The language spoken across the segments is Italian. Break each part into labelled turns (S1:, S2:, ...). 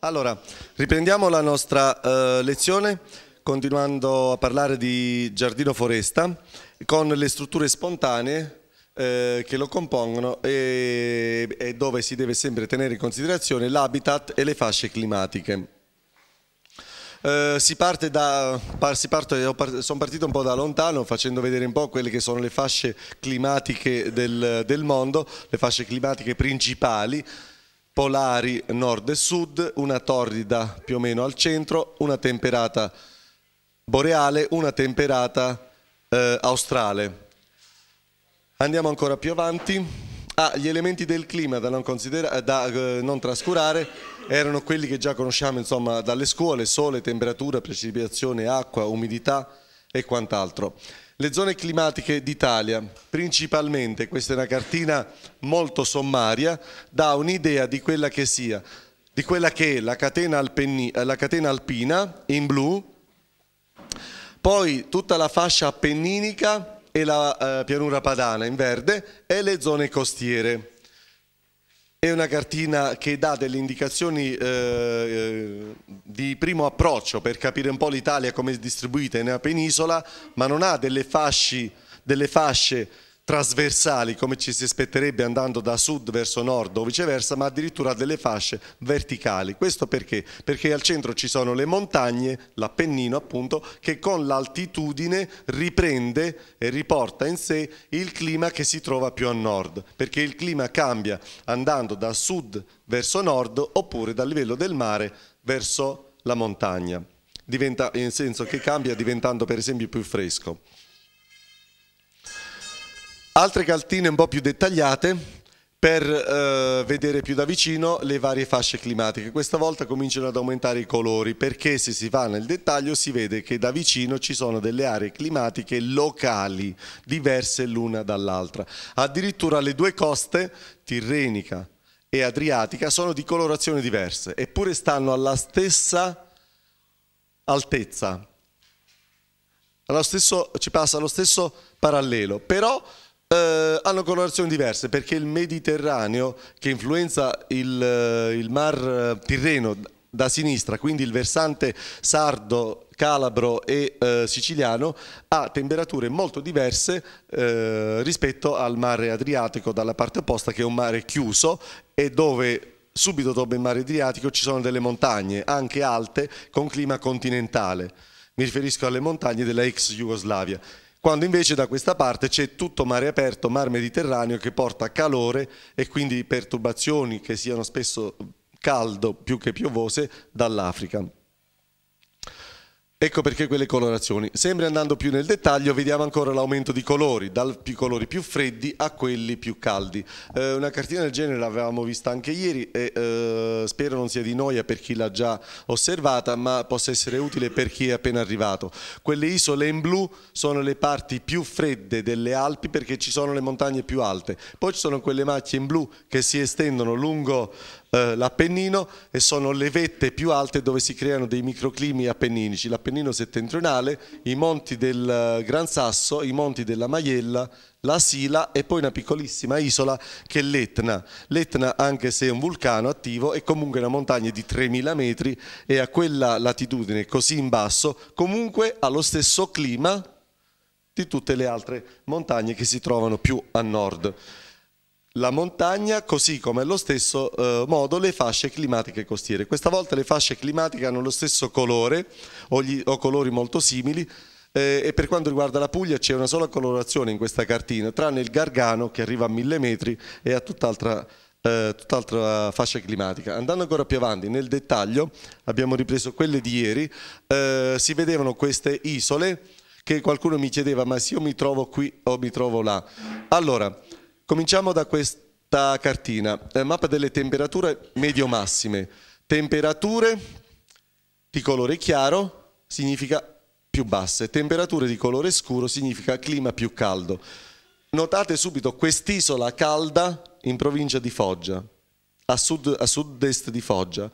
S1: Allora, riprendiamo la nostra eh, lezione continuando a parlare di giardino foresta con le strutture spontanee eh, che lo compongono e, e dove si deve sempre tenere in considerazione l'habitat e le fasce climatiche. Eh, si parte da, par, si parto, sono partito un po' da lontano facendo vedere un po' quelle che sono le fasce climatiche del, del mondo, le fasce climatiche principali polari nord e sud, una torrida più o meno al centro, una temperata boreale, una temperata eh, australe. Andiamo ancora più avanti. Ah, gli elementi del clima da non, da, eh, non trascurare erano quelli che già conosciamo insomma, dalle scuole, sole, temperatura, precipitazione, acqua, umidità e quant'altro. Le zone climatiche d'Italia, principalmente, questa è una cartina molto sommaria, dà un'idea di quella che sia, di quella che è la catena, alpeni, eh, la catena alpina in blu, poi tutta la fascia appenninica e la eh, pianura padana in verde e le zone costiere. È una cartina che dà delle indicazioni eh, eh, di primo approccio per capire un po' l'Italia come è distribuita nella penisola, ma non ha delle, fasci, delle fasce trasversali come ci si aspetterebbe andando da sud verso nord o viceversa, ma addirittura delle fasce verticali. Questo perché? Perché al centro ci sono le montagne, l'Appennino appunto, che con l'altitudine riprende e riporta in sé il clima che si trova più a nord, perché il clima cambia andando da sud verso nord oppure dal livello del mare verso la montagna, Diventa, in senso che cambia diventando per esempio più fresco. Altre cartine un po' più dettagliate per eh, vedere più da vicino le varie fasce climatiche. Questa volta cominciano ad aumentare i colori perché se si va nel dettaglio si vede che da vicino ci sono delle aree climatiche locali diverse l'una dall'altra. Addirittura le due coste, Tirrenica e Adriatica, sono di colorazione diverse eppure stanno alla stessa altezza. Allo stesso, ci passa lo stesso parallelo, però eh, hanno colorazioni diverse perché il Mediterraneo che influenza il, eh, il Mar eh, Tirreno da sinistra, quindi il versante sardo, calabro e eh, siciliano, ha temperature molto diverse eh, rispetto al mare Adriatico dalla parte opposta che è un mare chiuso e dove subito dopo il mare Adriatico ci sono delle montagne, anche alte, con clima continentale. Mi riferisco alle montagne della ex Jugoslavia quando invece da questa parte c'è tutto mare aperto, mar Mediterraneo che porta calore e quindi perturbazioni che siano spesso caldo più che piovose dall'Africa. Ecco perché quelle colorazioni. Sempre andando più nel dettaglio vediamo ancora l'aumento di colori, dai colori più freddi a quelli più caldi. Eh, una cartina del genere l'avevamo vista anche ieri e eh, spero non sia di noia per chi l'ha già osservata ma possa essere utile per chi è appena arrivato. Quelle isole in blu sono le parti più fredde delle Alpi perché ci sono le montagne più alte. Poi ci sono quelle macchie in blu che si estendono lungo eh, l'Appennino e sono le vette più alte dove si creano dei microclimi appenninici, l'Appennino settentrionale, i monti del eh, Gran Sasso, i monti della Maiella, la Sila e poi una piccolissima isola che è l'Etna. L'Etna, anche se è un vulcano attivo, è comunque una montagna di 3000 metri e a quella latitudine, così in basso, comunque ha lo stesso clima di tutte le altre montagne che si trovano più a nord la montagna, così come allo stesso eh, modo le fasce climatiche costiere. Questa volta le fasce climatiche hanno lo stesso colore o, gli, o colori molto simili eh, e per quanto riguarda la Puglia c'è una sola colorazione in questa cartina, tranne il Gargano che arriva a mille metri e ha tutt'altra eh, tutt'altra fascia climatica. Andando ancora più avanti, nel dettaglio, abbiamo ripreso quelle di ieri, eh, si vedevano queste isole che qualcuno mi chiedeva ma se io mi trovo qui o mi trovo là. Allora, Cominciamo da questa cartina, eh, mappa delle temperature medio-massime. Temperature di colore chiaro significa più basse, temperature di colore scuro significa clima più caldo. Notate subito quest'isola calda in provincia di Foggia, a, sud, a sud-est di Foggia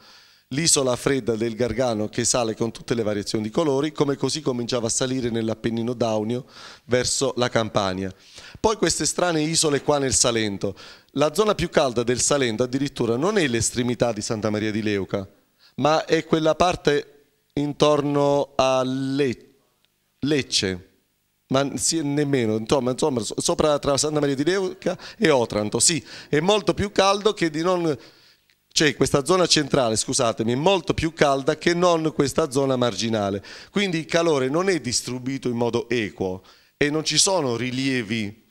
S1: l'isola fredda del Gargano che sale con tutte le variazioni di colori, come così cominciava a salire nell'Appennino Daunio verso la Campania. Poi queste strane isole qua nel Salento. La zona più calda del Salento addirittura non è l'estremità di Santa Maria di Leuca, ma è quella parte intorno a Le Lecce ma nemmeno, insomma, insomma, sopra tra Santa Maria di Leuca e Otranto, sì, è molto più caldo che di non cioè questa zona centrale, scusatemi, è molto più calda che non questa zona marginale. Quindi il calore non è distribuito in modo equo e non ci sono rilievi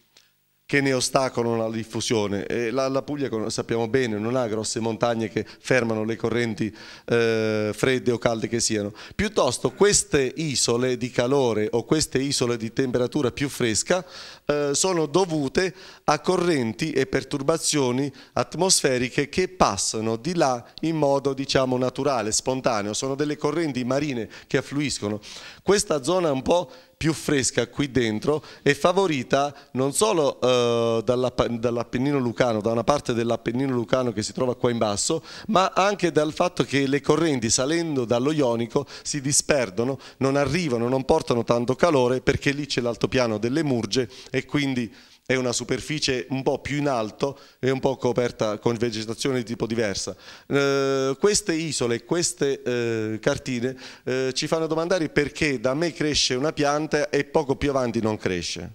S1: che ne ostacolano la diffusione. La, la, Puglia, sappiamo bene, non ha grosse montagne che fermano le correnti eh, fredde o calde che siano. Piuttosto queste isole di calore o queste isole di temperatura più fresca eh, sono dovute a correnti e perturbazioni atmosferiche che passano di là in modo diciamo naturale, spontaneo. Sono delle correnti marine che affluiscono. Questa zona è un po' più fresca qui dentro è favorita non solo eh, dall'Appennino Lucano, da una parte dell'Appennino Lucano che si trova qua in basso, ma anche dal fatto che le correnti salendo dallo Ionico si disperdono, non arrivano, non portano tanto calore perché lì c'è l'altopiano delle Murge e quindi è una superficie un po' più in alto e un po' coperta con vegetazione di tipo diversa. Eh, queste isole, queste eh, cartine eh, ci fanno domandare perché da me cresce una pianta e poco più avanti non cresce.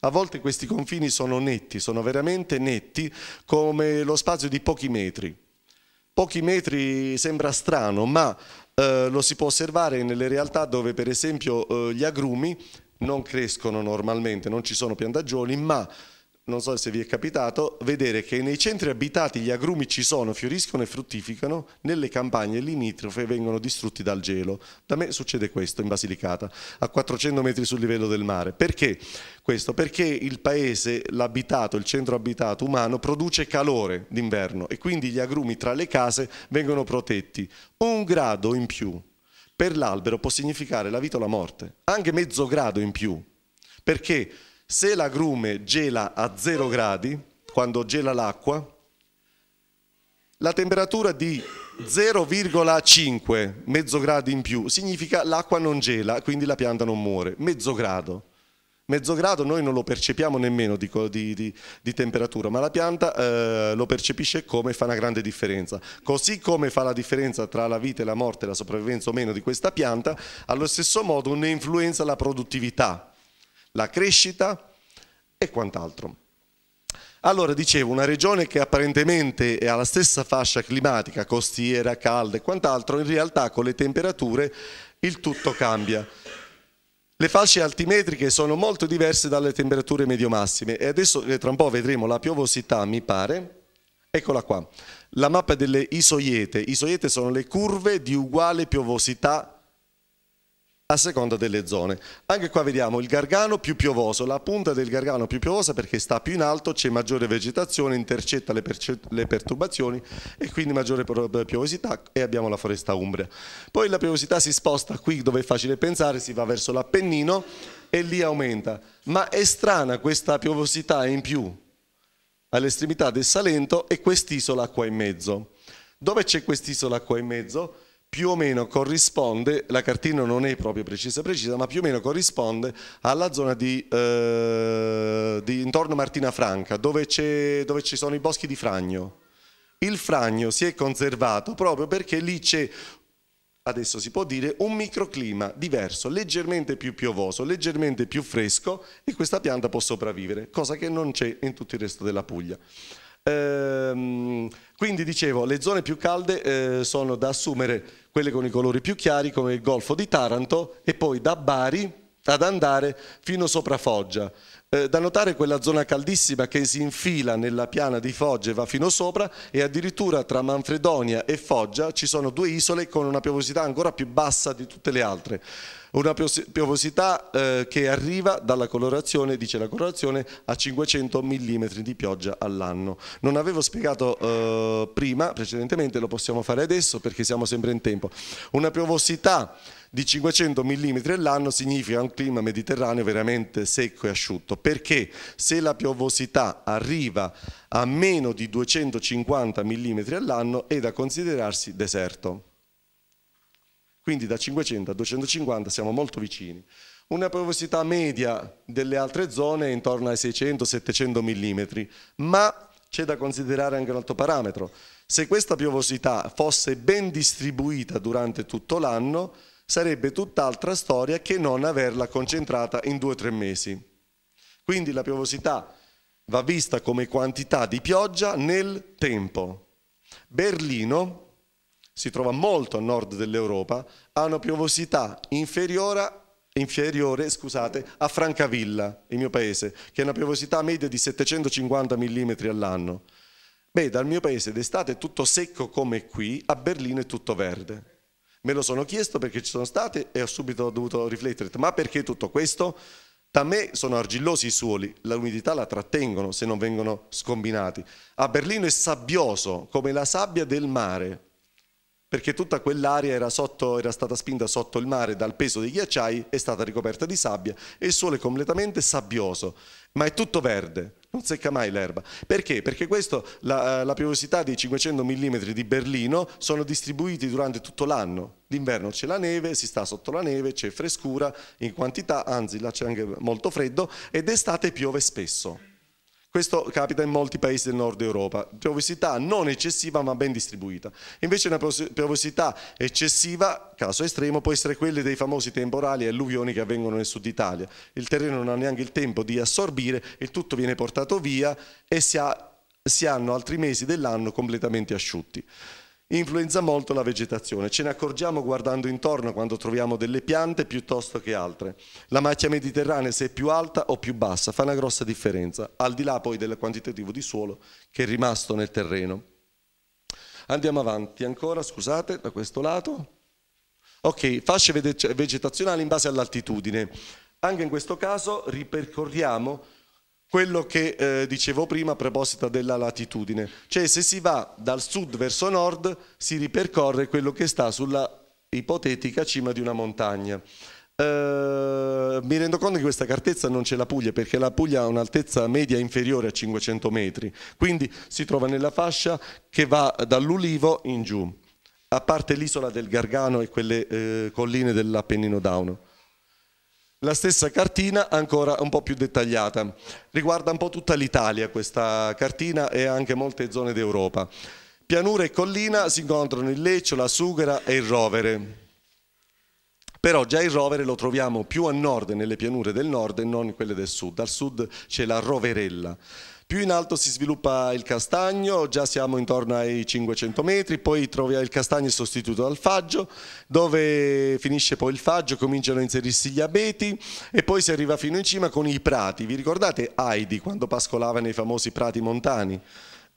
S1: A volte questi confini sono netti, sono veramente netti come lo spazio di pochi metri. Pochi metri sembra strano, ma eh, lo si può osservare nelle realtà dove per esempio eh, gli agrumi non crescono normalmente, non ci sono piantagioni, ma non so se vi è capitato, vedere che nei centri abitati gli agrumi ci sono, fioriscono e fruttificano, nelle campagne limitrofe vengono distrutti dal gelo. Da me succede questo in Basilicata, a 400 metri sul livello del mare. Perché questo? Perché il paese, l'abitato, il centro abitato umano produce calore d'inverno e quindi gli agrumi tra le case vengono protetti. Un grado in più per l'albero può significare la vita o la morte, anche mezzo grado in più, perché se l'agrume gela a 0 gradi, quando gela l'acqua, la temperatura di 0,5, mezzo grado in più, significa l'acqua non gela, quindi la pianta non muore, mezzo grado. Mezzo grado noi non lo percepiamo nemmeno di, di, di, di temperatura, ma la pianta eh, lo percepisce come fa una grande differenza. Così come fa la differenza tra la vita e la morte, la sopravvivenza o meno di questa pianta, allo stesso modo ne influenza la produttività, la crescita e quant'altro. Allora, dicevo, una regione che apparentemente è alla stessa fascia climatica, costiera, calda e quant'altro, in realtà con le temperature il tutto cambia. Le fasce altimetriche sono molto diverse dalle temperature medio-massime e adesso eh, tra un po' vedremo la piovosità, mi pare. Eccola qua, la mappa delle isoiete. Isoiete sono le curve di uguale piovosità a seconda delle zone. Anche qua vediamo il gargano più piovoso, la punta del gargano più piovosa perché sta più in alto, c'è maggiore vegetazione, intercetta le, le, perturbazioni e quindi maggiore piovosità e abbiamo la foresta umbria. Poi la piovosità si sposta qui dove è facile pensare, si va verso l'Appennino e lì aumenta. Ma è strana questa piovosità in più all'estremità del Salento e quest'isola qua in mezzo. Dove c'è quest'isola qua in mezzo? più o meno corrisponde, la cartina non è proprio precisa precisa, ma più o meno corrisponde alla zona di, eh, di intorno Martina Franca, dove, dove ci sono i boschi di fragno. Il fragno si è conservato proprio perché lì c'è adesso si può dire, un microclima diverso, leggermente più piovoso, leggermente più fresco e questa pianta può sopravvivere, cosa che non c'è in tutto il resto della Puglia. Ehm, quindi dicevo, le zone più calde eh, sono da assumere quelle con i colori più chiari come il Golfo di Taranto e poi da Bari ad andare fino sopra Foggia. Eh, da notare quella zona caldissima che si infila nella piana di Foggia e va fino sopra e addirittura tra Manfredonia e Foggia ci sono due isole con una piovosità ancora più bassa di tutte le altre. Una piovosità eh, che arriva dalla colorazione, dice la colorazione, a 500 mm di pioggia all'anno. Non avevo spiegato eh, prima, precedentemente, lo possiamo fare adesso perché siamo sempre in tempo. Una piovosità di 500 mm all'anno significa un clima mediterraneo veramente secco e asciutto, perché se la piovosità arriva a meno di 250 mm all'anno è da considerarsi deserto. Quindi da 500 a 250 siamo molto vicini. Una porosità media delle altre zone è intorno ai 600-700 mm, ma c'è da considerare anche un altro parametro. Se questa piovosità fosse ben distribuita durante tutto l'anno, sarebbe tutt'altra storia che non averla concentrata in due o tre mesi. Quindi la piovosità va vista come quantità di pioggia nel tempo. Berlino si trova molto a nord dell'Europa, ha una piovosità inferiore, inferiore scusate, a Francavilla, il mio paese, che ha una piovosità media di 750 mm all'anno. Beh, dal mio paese d'estate è tutto secco come qui, a Berlino è tutto verde. Me lo sono chiesto perché ci sono state e ho subito dovuto riflettere, ma perché tutto questo? Da me sono argillosi i suoli, l'umidità la trattengono se non vengono scombinati. A Berlino è sabbioso, come la sabbia del mare, perché tutta quell'area era, era, stata spinta sotto il mare dal peso dei ghiacciai, è stata ricoperta di sabbia e il suolo è completamente sabbioso, ma è tutto verde, non secca mai l'erba. Perché? Perché questo, la, eh, la piovosità dei 500 mm di Berlino sono distribuiti durante tutto l'anno. D'inverno c'è la neve, si sta sotto la neve, c'è frescura in quantità, anzi là c'è anche molto freddo, ed estate piove spesso. Questo capita in molti paesi del nord Europa, piovosità non eccessiva ma ben distribuita. Invece una piovosità eccessiva, caso estremo, può essere quella dei famosi temporali e alluvioni che avvengono nel sud Italia. Il terreno non ha neanche il tempo di assorbire, il tutto viene portato via e si, ha, si hanno altri mesi dell'anno completamente asciutti influenza molto la vegetazione. Ce ne accorgiamo guardando intorno quando troviamo delle piante piuttosto che altre. La macchia mediterranea, se è più alta o più bassa, fa una grossa differenza, al di là poi del quantitativo di suolo che è rimasto nel terreno. Andiamo avanti ancora, scusate, da questo lato. Ok, fasce vegetazionali in base all'altitudine. Anche in questo caso ripercorriamo quello che eh, dicevo prima a proposito della latitudine, cioè se si va dal sud verso nord si ripercorre quello che sta sulla ipotetica cima di una montagna. Eh, mi rendo conto che questa cartezza non c'è la Puglia perché la Puglia ha un'altezza media inferiore a 500 metri, quindi si trova nella fascia che va dall'Ulivo in giù, a parte l'isola del Gargano e quelle eh, colline dell'Appennino Dauno. La stessa cartina ancora un po' più dettagliata. Riguarda un po' tutta l'Italia questa cartina e anche molte zone d'Europa. Pianura e collina si incontrano il Leccio, la Sughera e il Rovere. Però già il rovere lo troviamo più a nord nelle pianure del nord e non in quelle del sud. Al sud c'è la roverella. Più in alto si sviluppa il castagno, già siamo intorno ai 500 metri, poi troviamo il castagno sostituito dal faggio, dove finisce poi il faggio, cominciano a inserirsi gli abeti e poi si arriva fino in cima con i prati. Vi ricordate Heidi quando pascolava nei famosi prati montani?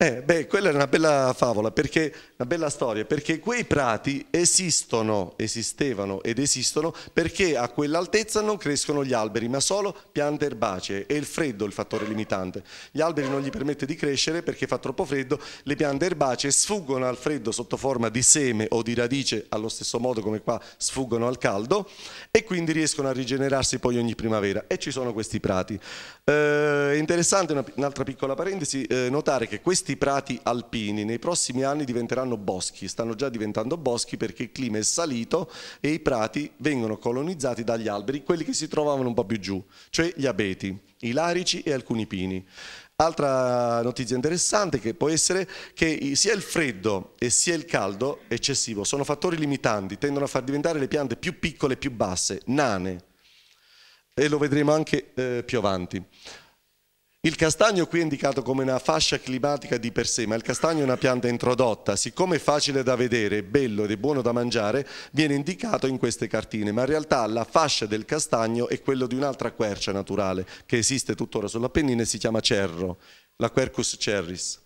S1: Eh, beh, quella è una bella favola, perché, una bella storia, perché quei prati esistono, esistevano ed esistono perché a quell'altezza non crescono gli alberi, ma solo piante erbacee. È il freddo il fattore limitante. Gli alberi non gli permette di crescere perché fa troppo freddo, le piante erbacee sfuggono al freddo sotto forma di seme o di radice, allo stesso modo come qua sfuggono al caldo, e quindi riescono a rigenerarsi poi ogni primavera. E ci sono questi prati. Eh, interessante una, un'altra piccola parentesi, eh, notare che questi prati alpini nei prossimi anni diventeranno boschi, stanno già diventando boschi perché il clima è salito e i prati vengono colonizzati dagli alberi, quelli che si trovavano un po' più giù, cioè gli abeti, i larici e alcuni pini. Altra notizia interessante che può essere che sia il freddo e sia il caldo eccessivo sono fattori limitanti, tendono a far diventare le piante più piccole e più basse, nane, e lo vedremo anche eh, più avanti. Il castagno qui è indicato come una fascia climatica di per sé, ma il castagno è una pianta introdotta, siccome è facile da vedere, bello ed è buono da mangiare, viene indicato in queste cartine, ma in realtà la fascia del castagno è quella di un'altra quercia naturale che esiste tuttora sull'Appennino e si chiama cerro, la Quercus cerris.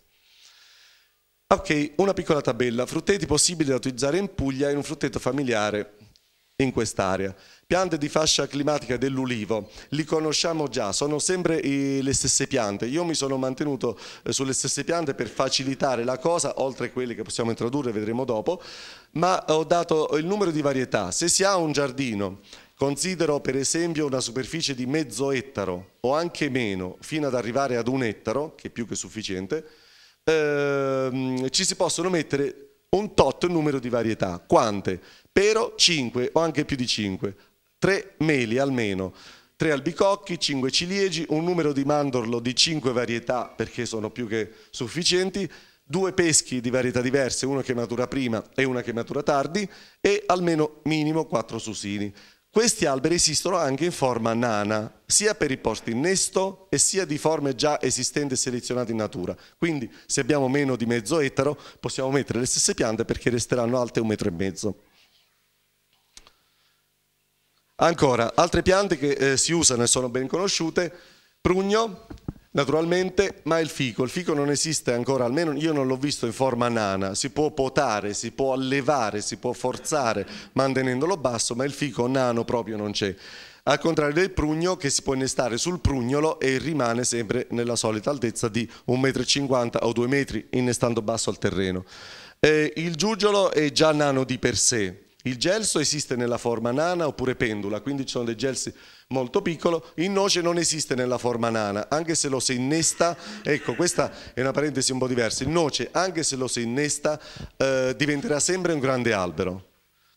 S1: Ok, una piccola tabella, frutteti possibili da utilizzare in Puglia e un frutteto familiare in quest'area. Piante di fascia climatica dell'ulivo, li conosciamo già, sono sempre eh, le stesse piante. Io mi sono mantenuto eh, sulle stesse piante per facilitare la cosa, oltre a quelle che possiamo introdurre, vedremo dopo, ma ho dato il numero di varietà. Se si ha un giardino Considero per esempio una superficie di mezzo ettaro o anche meno, fino ad arrivare ad un ettaro, che è più che sufficiente, ehm, ci si possono mettere un tot numero di varietà. Quante? Però 5 o anche più di 5 tre meli almeno, tre albicocchi, cinque ciliegi, un numero di mandorlo di cinque varietà perché sono più che sufficienti, due peschi di varietà diverse, uno che matura prima e una che matura tardi e almeno minimo quattro susini. Questi alberi esistono anche in forma nana, sia per i posti in nesto e sia di forme già esistenti e selezionate in natura. Quindi se abbiamo meno di mezzo ettaro possiamo mettere le stesse piante perché resteranno alte un metro e mezzo. Ancora, altre piante che eh, si usano e sono ben conosciute, prugno, naturalmente, ma il fico. Il fico non esiste ancora, almeno io non l'ho visto in forma nana. Si può potare, si può allevare, si può forzare mantenendolo basso, ma il fico nano proprio non c'è. Al contrario del prugno che si può innestare sul prugnolo e rimane sempre nella solita altezza di 1,50 m o 2 m, innestando basso al terreno. Eh, il giugiolo è già nano di per sé, il gelso esiste nella forma nana oppure pendula, quindi ci sono dei gelsi molto piccoli. Il noce non esiste nella forma nana, anche se lo si innesta, ecco questa è una parentesi un po' diversa, il noce anche se lo si innesta eh, diventerà sempre un grande albero,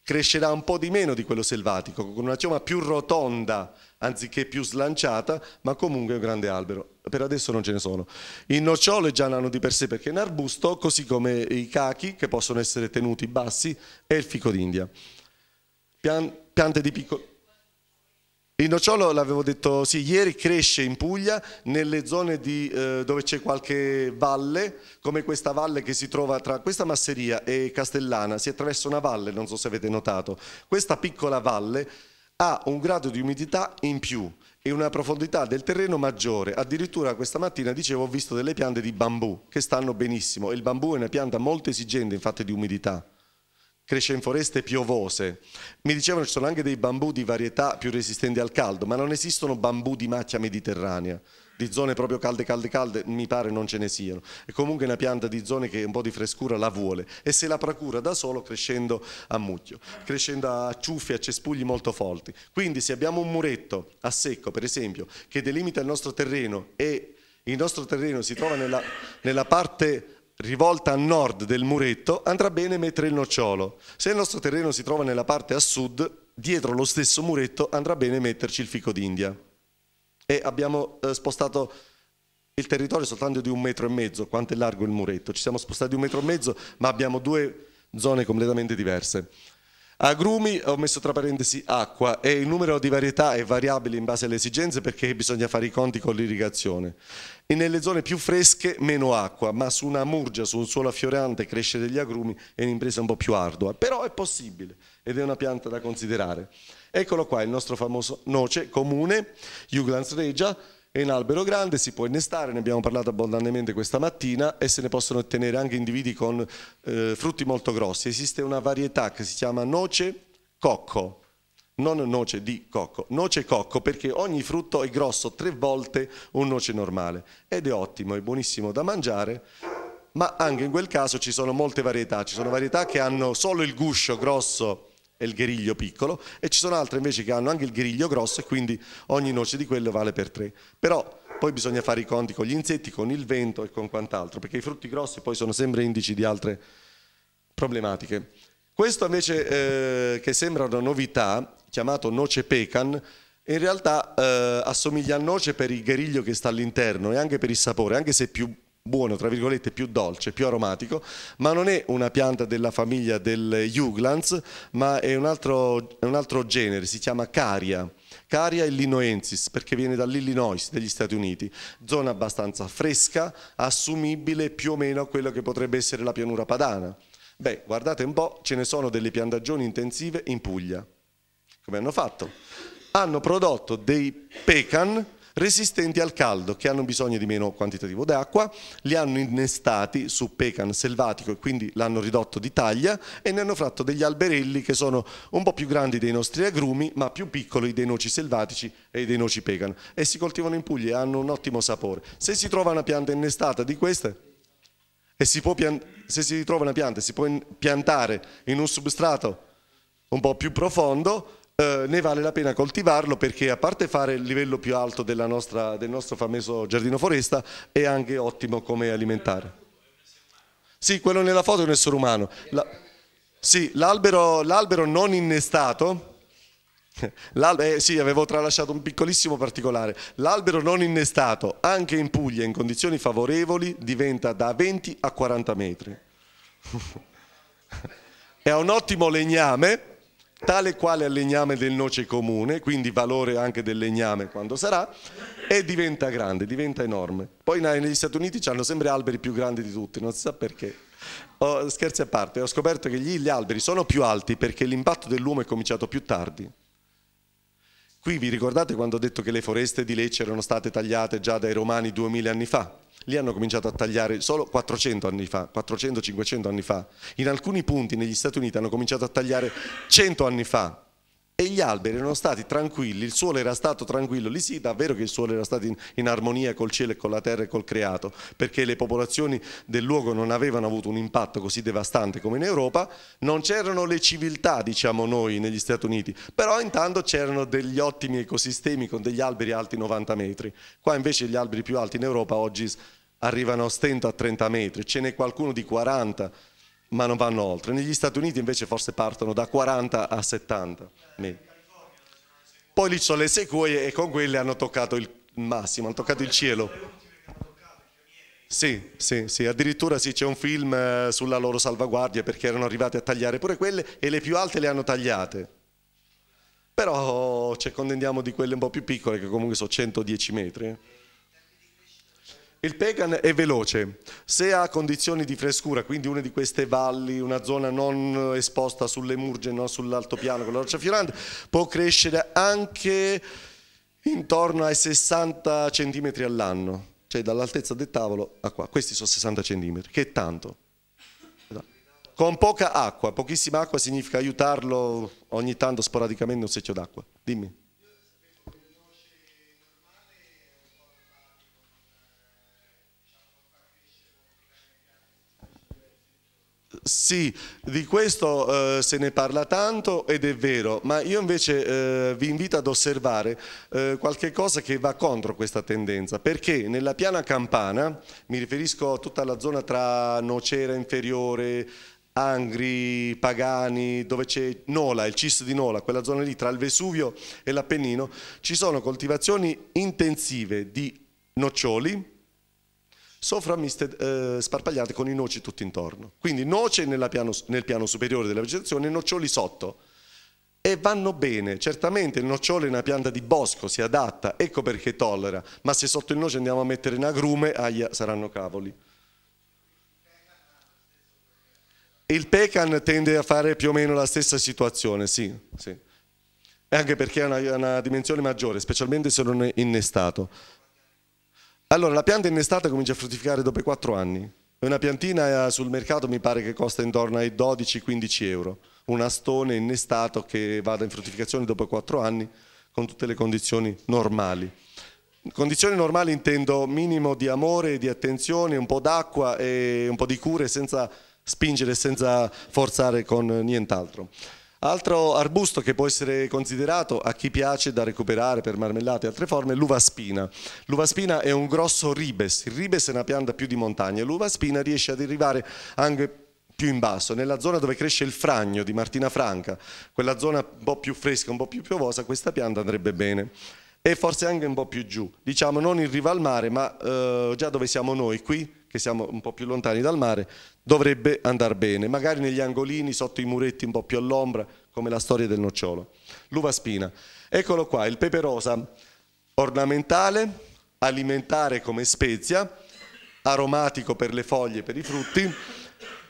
S1: crescerà un po' di meno di quello selvatico, con una chioma più rotonda anziché più slanciata, ma comunque un grande albero. Per adesso non ce ne sono. I nocciolo già nano di per sé perché è un arbusto, così come i cachi che possono essere tenuti bassi e il fico d'India. Pian, piante di piccolo... Il nocciolo, l'avevo detto sì, ieri, cresce in Puglia nelle zone di, eh, dove c'è qualche valle, come questa valle che si trova tra questa masseria e Castellana, si attraversa una valle, non so se avete notato. Questa piccola valle ha un grado di umidità in più e una profondità del terreno maggiore. Addirittura questa mattina, dicevo, ho visto delle piante di bambù che stanno benissimo e il bambù è una pianta molto esigente infatti di umidità. Cresce in foreste piovose. Mi dicevano ci sono anche dei bambù di varietà più resistenti al caldo, ma non esistono bambù di macchia mediterranea di zone proprio calde, calde, calde, mi pare non ce ne siano. È comunque una pianta di zone che un po' di frescura la vuole e se la procura da solo crescendo a mucchio, crescendo a ciuffi, a cespugli molto forti Quindi se abbiamo un muretto a secco, per esempio, che delimita il nostro terreno e il nostro terreno si trova nella, nella parte rivolta a nord del muretto, andrà bene mettere il nocciolo. Se il nostro terreno si trova nella parte a sud, dietro lo stesso muretto andrà bene metterci il fico d'India e abbiamo eh, spostato il territorio soltanto di un metro e mezzo, quanto è largo il muretto, ci siamo spostati di un metro e mezzo ma abbiamo due zone completamente diverse. Agrumi, ho messo tra parentesi acqua e il numero di varietà è variabile in base alle esigenze perché bisogna fare i conti con l'irrigazione. E nelle zone più fresche meno acqua, ma su una murgia, su un suolo affiorante cresce degli agrumi è un'impresa un po' più ardua, però è possibile ed è una pianta da considerare. Eccolo qua il nostro famoso noce comune, Juglans regia, è un albero grande, si può innestare, ne abbiamo parlato abbondantemente questa mattina e se ne possono ottenere anche individui con eh, frutti molto grossi. Esiste una varietà che si chiama noce cocco, non noce di cocco, noce cocco perché ogni frutto è grosso tre volte un noce normale ed è ottimo, è buonissimo da mangiare ma anche in quel caso ci sono molte varietà, ci sono varietà che hanno solo il guscio grosso e il gueriglio piccolo e ci sono altre invece che hanno anche il gueriglio grosso e quindi ogni noce di quello vale per tre. Però poi bisogna fare i conti con gli insetti, con il vento e con quant'altro, perché i frutti grossi poi sono sempre indici di altre problematiche. Questo invece eh, che sembra una novità, chiamato noce pecan, in realtà eh, assomiglia a noce per il gueriglio che sta all'interno e anche per il sapore, anche se più buono, tra virgolette, più dolce, più aromatico, ma non è una pianta della famiglia del Juglans, ma è un altro, un altro genere, si chiama Caria. Caria illinoensis perché viene dall'Illinois degli Stati Uniti, zona abbastanza fresca, assumibile più o meno a quello che potrebbe essere la pianura padana. Beh, guardate un po', ce ne sono delle piantagioni intensive in Puglia. Come hanno fatto? Hanno prodotto dei pecan resistenti al caldo, che hanno bisogno di meno quantitativo d'acqua, li hanno innestati su pecan selvatico e quindi l'hanno ridotto di taglia e ne hanno fatto degli alberelli che sono un po' più grandi dei nostri agrumi ma più piccoli dei noci selvatici e dei noci pecan e si coltivano in Puglia e hanno un ottimo sapore. Se si trova una pianta innestata di queste e si se si ritrova una pianta si può piantare in un substrato un po' più profondo eh, ne vale la pena coltivarlo perché a parte fare il livello più alto nostra, del nostro famoso giardino foresta è anche ottimo come alimentare. Sì, quello nella foto è un essere umano. La, sì, l'albero non innestato, eh, sì, avevo tralasciato un piccolissimo particolare. L'albero non innestato, anche in Puglia, in condizioni favorevoli, diventa da 20 a 40 metri. È un ottimo legname, tale quale al legname del noce comune, quindi valore anche del legname quando sarà, e diventa grande, diventa enorme. Poi negli Stati Uniti hanno sempre alberi più grandi di tutti, non si sa perché. Oh, scherzi a parte, ho scoperto che gli, gli alberi sono più alti perché l'impatto dell'uomo è cominciato più tardi. Qui vi ricordate quando ho detto che le foreste di Lecce erano state tagliate già dai romani 2000 anni fa? lì hanno cominciato a tagliare solo 400 anni fa, 400-500 anni fa, in alcuni punti negli Stati Uniti hanno cominciato a tagliare 100 anni fa, e gli alberi erano stati tranquilli, il suolo era stato tranquillo, lì sì davvero che il suolo era stato in, in armonia col cielo e con la terra e col creato, perché le popolazioni del luogo non avevano avuto un impatto così devastante come in Europa, non c'erano le civiltà diciamo noi negli Stati Uniti, però intanto c'erano degli ottimi ecosistemi con degli alberi alti 90 metri, qua invece gli alberi più alti in Europa oggi arrivano a stento a 30 metri, ce n'è qualcuno di 40 ma non vanno oltre. Negli Stati Uniti invece forse partono da 40 a 70 metri. Poi lì c'ho le sequoie e con quelle hanno toccato il massimo, hanno toccato il cielo. Sì, sì, sì, addirittura sì, c'è un film eh, sulla loro salvaguardia perché erano arrivati a tagliare pure quelle e le più alte le hanno tagliate. Però oh, ci accontentiamo di quelle un po' più piccole che comunque sono 110 metri. Eh. Il Pegan è veloce, se ha condizioni di frescura, quindi una di queste valli, una zona non esposta sulle murge, non sull'altopiano con la roccia fiorante, può crescere anche intorno ai 60 cm all'anno, cioè dall'altezza del tavolo a qua, questi sono 60 cm, che è tanto. Con poca acqua, pochissima acqua significa aiutarlo ogni tanto sporadicamente un secchio d'acqua. Dimmi. Sì, di questo eh, se ne parla tanto ed è vero, ma io invece eh, vi invito ad osservare eh, qualche cosa che va contro questa tendenza, perché nella piana campana, mi riferisco a tutta la zona tra Nocera inferiore, Angri, Pagani, dove c'è Nola, il cisto di Nola, quella zona lì tra il Vesuvio e l'Appennino, ci sono coltivazioni intensive di noccioli, sovrammiste eh, sparpagliate con i noci tutto intorno. Quindi noce piano, nel piano superiore della vegetazione e noccioli sotto. E vanno bene, certamente il nocciolo è una pianta di bosco, si adatta, ecco perché tollera, ma se sotto il noce andiamo a mettere un agrume, aia, saranno cavoli. Il pecan tende a fare più o meno la stessa situazione, sì, sì. E anche perché ha una, una dimensione maggiore, specialmente se non è innestato. Allora, la pianta innestata comincia a fruttificare dopo i 4 anni. Una piantina eh, sul mercato mi pare che costa intorno ai 12-15 euro. Un astone innestato che vada in fruttificazione dopo 4 anni con tutte le condizioni normali. Condizioni normali intendo minimo di amore, di attenzione, un po' d'acqua e un po' di cure senza spingere, senza forzare con nient'altro. Altro arbusto che può essere considerato a chi piace da recuperare per marmellate e altre forme è l'uva spina. L'uva spina è un grosso ribes, il ribes è una pianta più di montagna, l'uva spina riesce ad arrivare anche più in basso, nella zona dove cresce il fragno di Martina Franca, quella zona un po' più fresca, un po' più piovosa, questa pianta andrebbe bene e forse anche un po' più giù, diciamo non in riva al mare ma eh, già dove siamo noi qui che siamo un po' più lontani dal mare, dovrebbe andare bene, magari negli angolini, sotto i muretti un po' più all'ombra, come la storia del nocciolo. L'uva spina, eccolo qua, il pepe rosa, ornamentale, alimentare come spezia, aromatico per le foglie per i frutti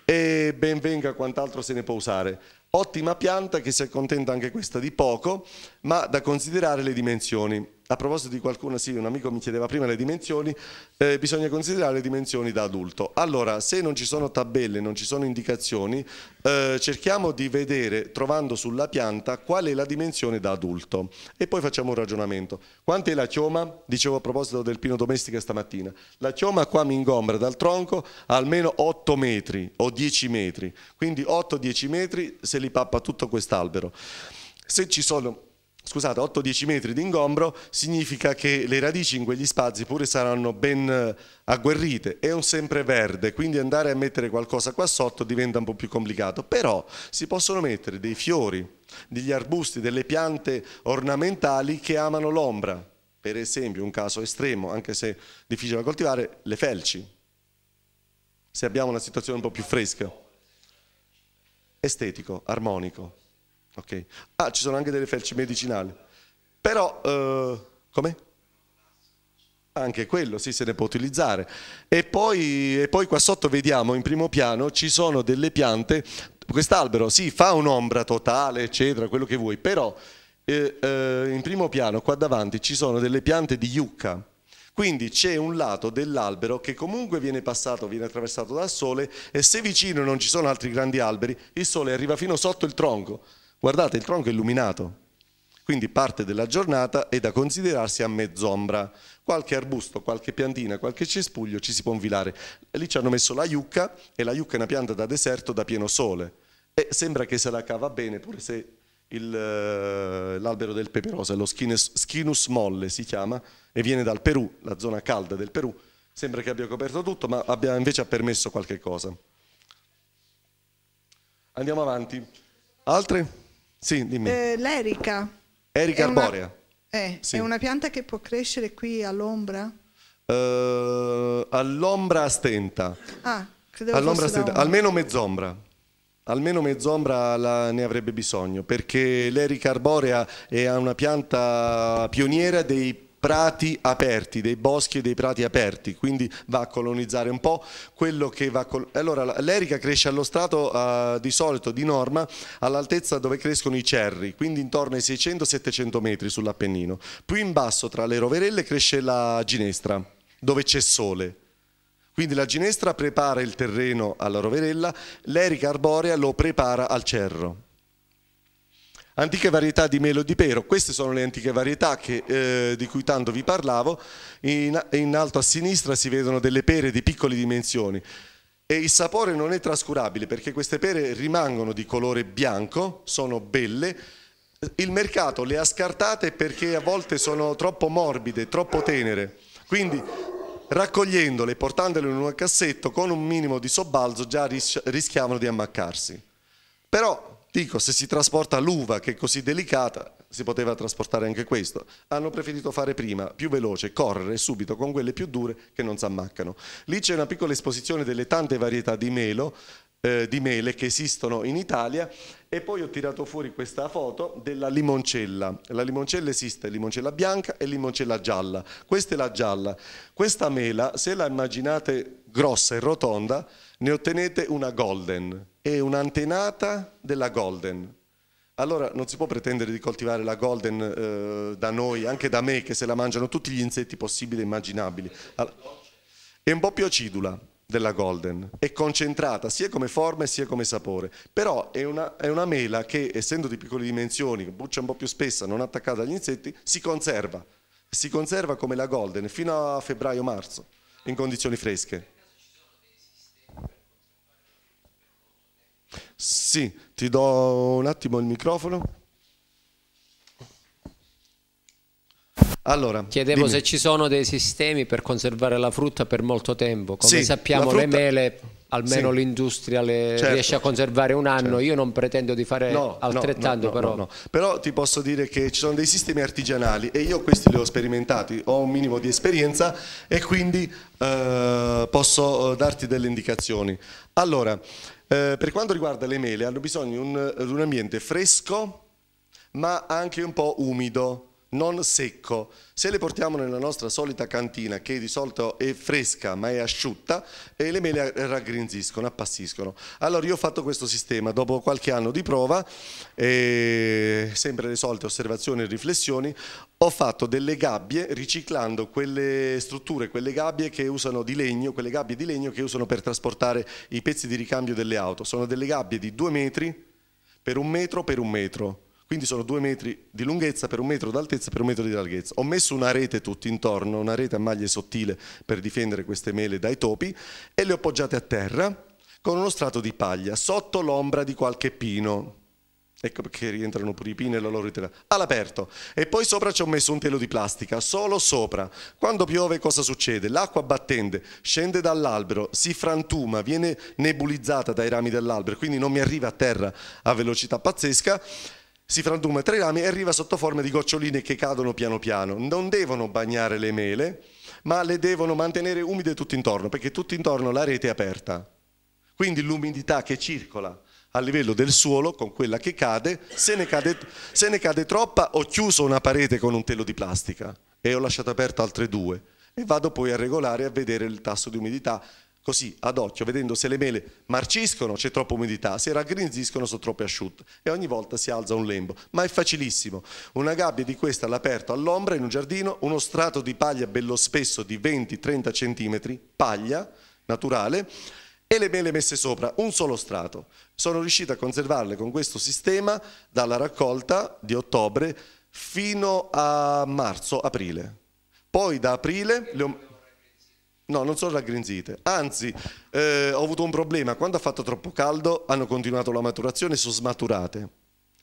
S1: e ben venga quant'altro se ne può usare. Ottima pianta che si accontenta anche questa di poco, ma da considerare le dimensioni a proposito di qualcuno, sì, un amico mi chiedeva prima le dimensioni, eh, bisogna considerare le dimensioni da adulto. Allora, se non ci sono tabelle, non ci sono indicazioni, eh, cerchiamo di vedere, trovando sulla pianta, qual è la dimensione da adulto e poi facciamo un ragionamento. Quanta è la chioma? Dicevo a proposito del pino domestica stamattina. La chioma qua mi ingombra dal tronco almeno 8 metri o 10 metri, quindi 8-10 metri se li pappa tutto quest'albero. Se ci sono scusate, 8-10 metri di ingombro significa che le radici in quegli spazi pure saranno ben eh, agguerrite, è un sempreverde, quindi andare a mettere qualcosa qua sotto diventa un po' più complicato, però si possono mettere dei fiori, degli arbusti, delle piante ornamentali che amano l'ombra, per esempio un caso estremo, anche se difficile da coltivare, le felci, se abbiamo una situazione un po' più fresca. Estetico, armonico, Okay. Ah, ci sono anche delle felci medicinali. Però, eh, come? Anche quello, sì, se ne può utilizzare. E poi, e poi qua sotto vediamo, in primo piano, ci sono delle piante. Quest'albero, sì, fa un'ombra totale, eccetera, quello che vuoi, però eh, eh, in primo piano, qua davanti, ci sono delle piante di yucca. Quindi c'è un lato dell'albero che comunque viene passato, viene attraversato dal sole e se vicino non ci sono altri grandi alberi, il sole arriva fino sotto il tronco. Guardate, il tronco è illuminato, quindi parte della giornata è da considerarsi a mezz'ombra. Qualche arbusto, qualche piantina, qualche cespuglio ci si può invilare. Lì ci hanno messo la yucca e la yucca è una pianta da deserto da pieno sole e sembra che se la cava bene pure se eh, l'albero del peperosa, lo schines, Schinus molle si chiama e viene dal Perù, la zona calda del Perù. Sembra che abbia coperto tutto ma abbia, invece ha permesso qualche cosa. Andiamo avanti. Altre? Sì, dimmi. Eh,
S2: l'erica.
S1: Erica è arborea.
S2: Una, eh, sì. È una pianta che può crescere qui all'ombra?
S1: Uh, all'ombra stenta.
S2: Ah, credevo all'ombra fosse stenta.
S1: Almeno mezz'ombra. Almeno mezz'ombra la, ne avrebbe bisogno perché l'erica arborea è una pianta pioniera dei prati aperti, dei boschi e dei prati aperti, quindi va a colonizzare un po' quello che va... Col- allora, l'erica cresce allo strato uh, di solito, di norma, all'altezza dove crescono i cerri, quindi intorno ai 600-700 metri sull'Appennino. Più in basso, tra le roverelle, cresce la ginestra, dove c'è sole. Quindi la ginestra prepara il terreno alla roverella, l'erica arborea lo prepara al cerro. Antiche varietà di melo di pero, queste sono le antiche varietà che, eh, di cui tanto vi parlavo, in, in alto a sinistra si vedono delle pere di piccole dimensioni e il sapore non è trascurabile perché queste pere rimangono di colore bianco, sono belle, il mercato le ha scartate perché a volte sono troppo morbide, troppo tenere, quindi raccogliendole e portandole in un cassetto con un minimo di sobbalzo già rischiavano di ammaccarsi. Però Dico, se si trasporta l'uva che è così delicata, si poteva trasportare anche questo. Hanno preferito fare prima, più veloce, correre subito con quelle più dure che non si ammaccano. Lì c'è una piccola esposizione delle tante varietà di melo, eh, di mele che esistono in Italia e poi ho tirato fuori questa foto della limoncella. La limoncella esiste, limoncella bianca e limoncella gialla. Questa è la gialla. Questa mela, se la immaginate grossa e rotonda, ne ottenete una golden è un'antenata della Golden. Allora non si può pretendere di coltivare la Golden eh, da noi, anche da me, che se la mangiano tutti gli insetti possibili e immaginabili. Allora, è un po' più acidula della Golden, è concentrata sia come forma sia come sapore, però è una, è una mela che essendo di piccole dimensioni, buccia un po' più spessa, non attaccata agli insetti, si conserva, si conserva come la Golden fino a febbraio-marzo in condizioni fresche. Sì, ti do un attimo il microfono.
S3: Allora, Chiedevo dimmi. se ci sono dei sistemi per conservare la frutta per molto tempo. Come sì, sappiamo frutta... le mele, almeno sì. l'industria le certo. riesce a conservare un anno. Certo. Io non
S1: pretendo di fare no, altrettanto no, no, però. però. ti posso dire che ci sono dei sistemi artigianali e io questi li ho sperimentati, ho un minimo di esperienza e quindi eh, posso eh, darti delle indicazioni. Allora, eh, per quanto riguarda le mele, hanno bisogno di un, un ambiente fresco, ma anche un po' umido, non secco. Se le portiamo nella nostra solita cantina, che di solito è fresca ma è asciutta, e le mele raggrinziscono, appassiscono. Allora io ho fatto questo sistema, dopo qualche anno di prova, eh, sempre le solite osservazioni e riflessioni, ho fatto delle gabbie riciclando quelle strutture, quelle gabbie che usano di legno, quelle gabbie di legno che usano per trasportare i pezzi di ricambio delle auto. Sono delle gabbie di due metri per un metro per un metro quindi sono due metri di lunghezza per un metro d'altezza per un metro di larghezza. Ho messo una rete tutto intorno, una rete a maglie sottile per difendere queste mele dai topi e le ho poggiate a terra con uno strato di paglia sotto l'ombra di qualche pino. Ecco perché rientrano pure i pini e la loro itera. All'aperto. E poi sopra ci ho messo un telo di plastica, solo sopra. Quando piove cosa succede? L'acqua battente scende dall'albero, si frantuma, viene nebulizzata dai rami dell'albero, quindi non mi arriva a terra a velocità pazzesca si frantuma tra i rami e arriva sotto forma di goccioline che cadono piano piano. Non devono bagnare le mele, ma le devono mantenere umide tutto intorno, perché tutto intorno la rete è aperta. Quindi l'umidità che circola a livello del suolo con quella che cade, se ne cade, se ne cade troppa ho chiuso una parete con un telo di plastica e ho lasciato aperta altre due e vado poi a regolare a vedere il tasso di umidità così ad occhio, vedendo se le mele marciscono, c'è troppa umidità, se raggrinziscono, sono troppe asciutte e ogni volta si alza un lembo. Ma è facilissimo, una gabbia di questa all'aperto, all'ombra, in un giardino, uno strato di paglia bello spesso di 20-30 cm, paglia naturale, e le mele messe sopra, un solo strato. Sono riuscito a conservarle con questo sistema dalla raccolta di ottobre fino a marzo, aprile. Poi da aprile le ho No, non sono raggrinzite. Anzi, eh, ho avuto un problema. Quando ha fatto troppo caldo hanno continuato la maturazione e sono smaturate.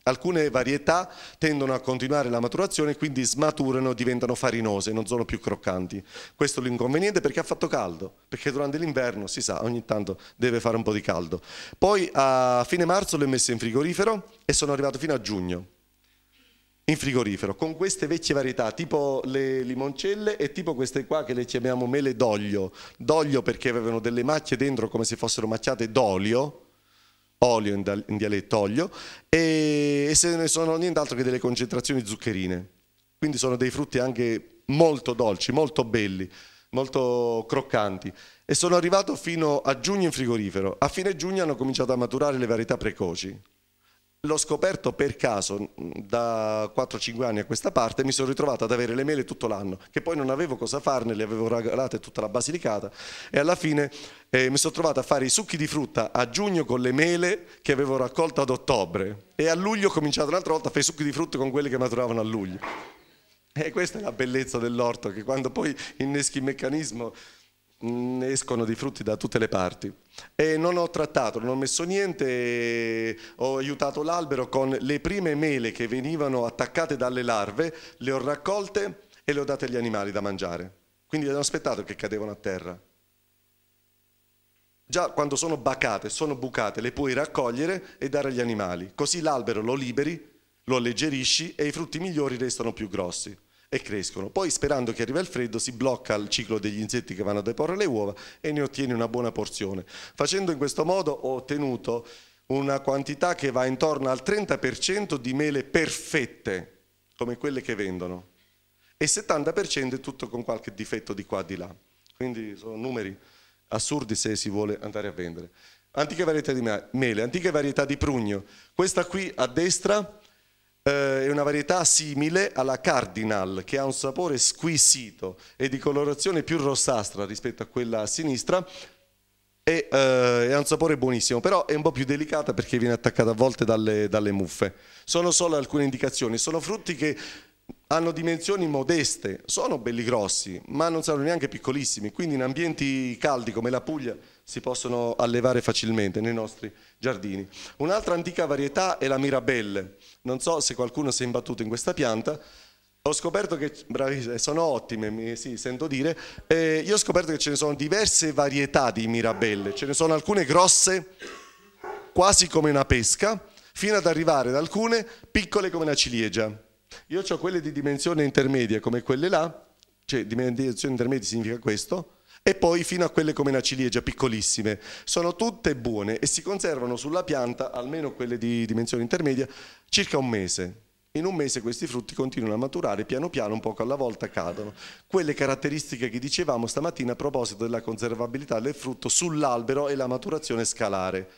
S1: Alcune varietà tendono a continuare la maturazione e quindi smaturano, diventano farinose, non sono più croccanti. Questo è l'inconveniente perché ha fatto caldo, perché durante l'inverno si sa, ogni tanto deve fare un po' di caldo. Poi a fine marzo le ho messe in frigorifero e sono arrivato fino a giugno in frigorifero con queste vecchie varietà tipo le limoncelle e tipo queste qua che le chiamiamo mele d'olio d'olio perché avevano delle macchie dentro come se fossero macchiate d'olio olio in, dialetto olio e se ne sono nient'altro che delle concentrazioni zuccherine quindi sono dei frutti anche molto dolci molto belli molto croccanti e sono arrivato fino a giugno in frigorifero a fine giugno hanno cominciato a maturare le varietà precoci L'ho scoperto per caso mm, da 4-5 anni a questa parte, mi sono ritrovato ad avere le mele tutto l'anno, che poi non avevo cosa farne, le avevo regalate tutta la Basilicata e alla fine eh, mi sono trovato a fare i succhi di frutta a giugno con le mele che avevo raccolto ad ottobre e a luglio ho cominciato un'altra volta a fare i succhi di frutta con quelle che maturavano a luglio. E questa è la bellezza dell'orto, che quando poi inneschi il meccanismo ne mm, escono dei frutti da tutte le parti e non ho trattato, non ho messo niente, ho aiutato l'albero con le prime mele che venivano attaccate dalle larve, le ho raccolte e le ho date agli animali da mangiare. Quindi hanno aspettato che cadevano a terra. Già quando sono bacate, sono bucate, le puoi raccogliere e dare agli animali, così l'albero lo liberi, lo alleggerisci e i frutti migliori restano più grossi e crescono. Poi sperando che arriva il freddo si blocca il ciclo degli insetti che vanno a deporre le uova e ne ottieni una buona porzione. Facendo in questo modo ho ottenuto una quantità che va intorno al 30% di mele perfette, come quelle che vendono, e 70% è tutto con qualche difetto di qua e di là. Quindi sono numeri assurdi se si vuole andare a vendere. Antiche varietà di mele, antiche varietà di prugno. Questa qui a destra eh, è una varietà simile alla Cardinal che ha un sapore squisito e di colorazione più rossastra rispetto a quella a sinistra e eh, ha un sapore buonissimo, però è un po' più delicata perché viene attaccata a volte dalle, dalle muffe. Sono solo alcune indicazioni, sono frutti che hanno dimensioni modeste, sono belli grossi, ma non sono neanche piccolissimi, quindi in ambienti caldi come la Puglia si possono allevare facilmente nei nostri giardini. Un'altra antica varietà è la Mirabelle, non so se qualcuno si è imbattuto in questa pianta, ho scoperto che, bravi, eh, sono ottime, sì, sento dire, eh, io ho scoperto che ce ne sono diverse varietà di Mirabelle, ce ne sono alcune grosse, quasi come una pesca, fino ad arrivare ad alcune piccole come una ciliegia io ho quelle di dimensione intermedia come quelle là, cioè dimensione intermedia significa questo, e poi fino a quelle come una ciliegia, piccolissime. Sono tutte buone e si conservano sulla pianta, almeno quelle di dimensione intermedia, circa un mese. In un mese questi frutti continuano a maturare, piano piano, un poco alla volta cadono. Quelle caratteristiche che dicevamo stamattina a proposito della conservabilità del frutto sull'albero e la maturazione scalare.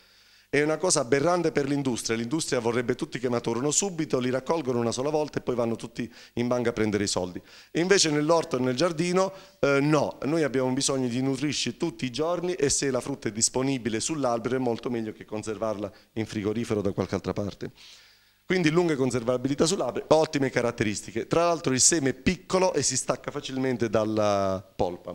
S1: È una cosa aberrante per l'industria, l'industria vorrebbe tutti che maturano subito, li raccolgono una sola volta e poi vanno tutti in banca a prendere i soldi. invece nell'orto e nel giardino eh, no, noi abbiamo bisogno di nutrirci tutti i giorni e se la frutta è disponibile sull'albero è molto meglio che conservarla in frigorifero da qualche altra parte. Quindi lunga conservabilità sull'albero, ottime caratteristiche. Tra l'altro il seme è piccolo e si stacca facilmente dalla polpa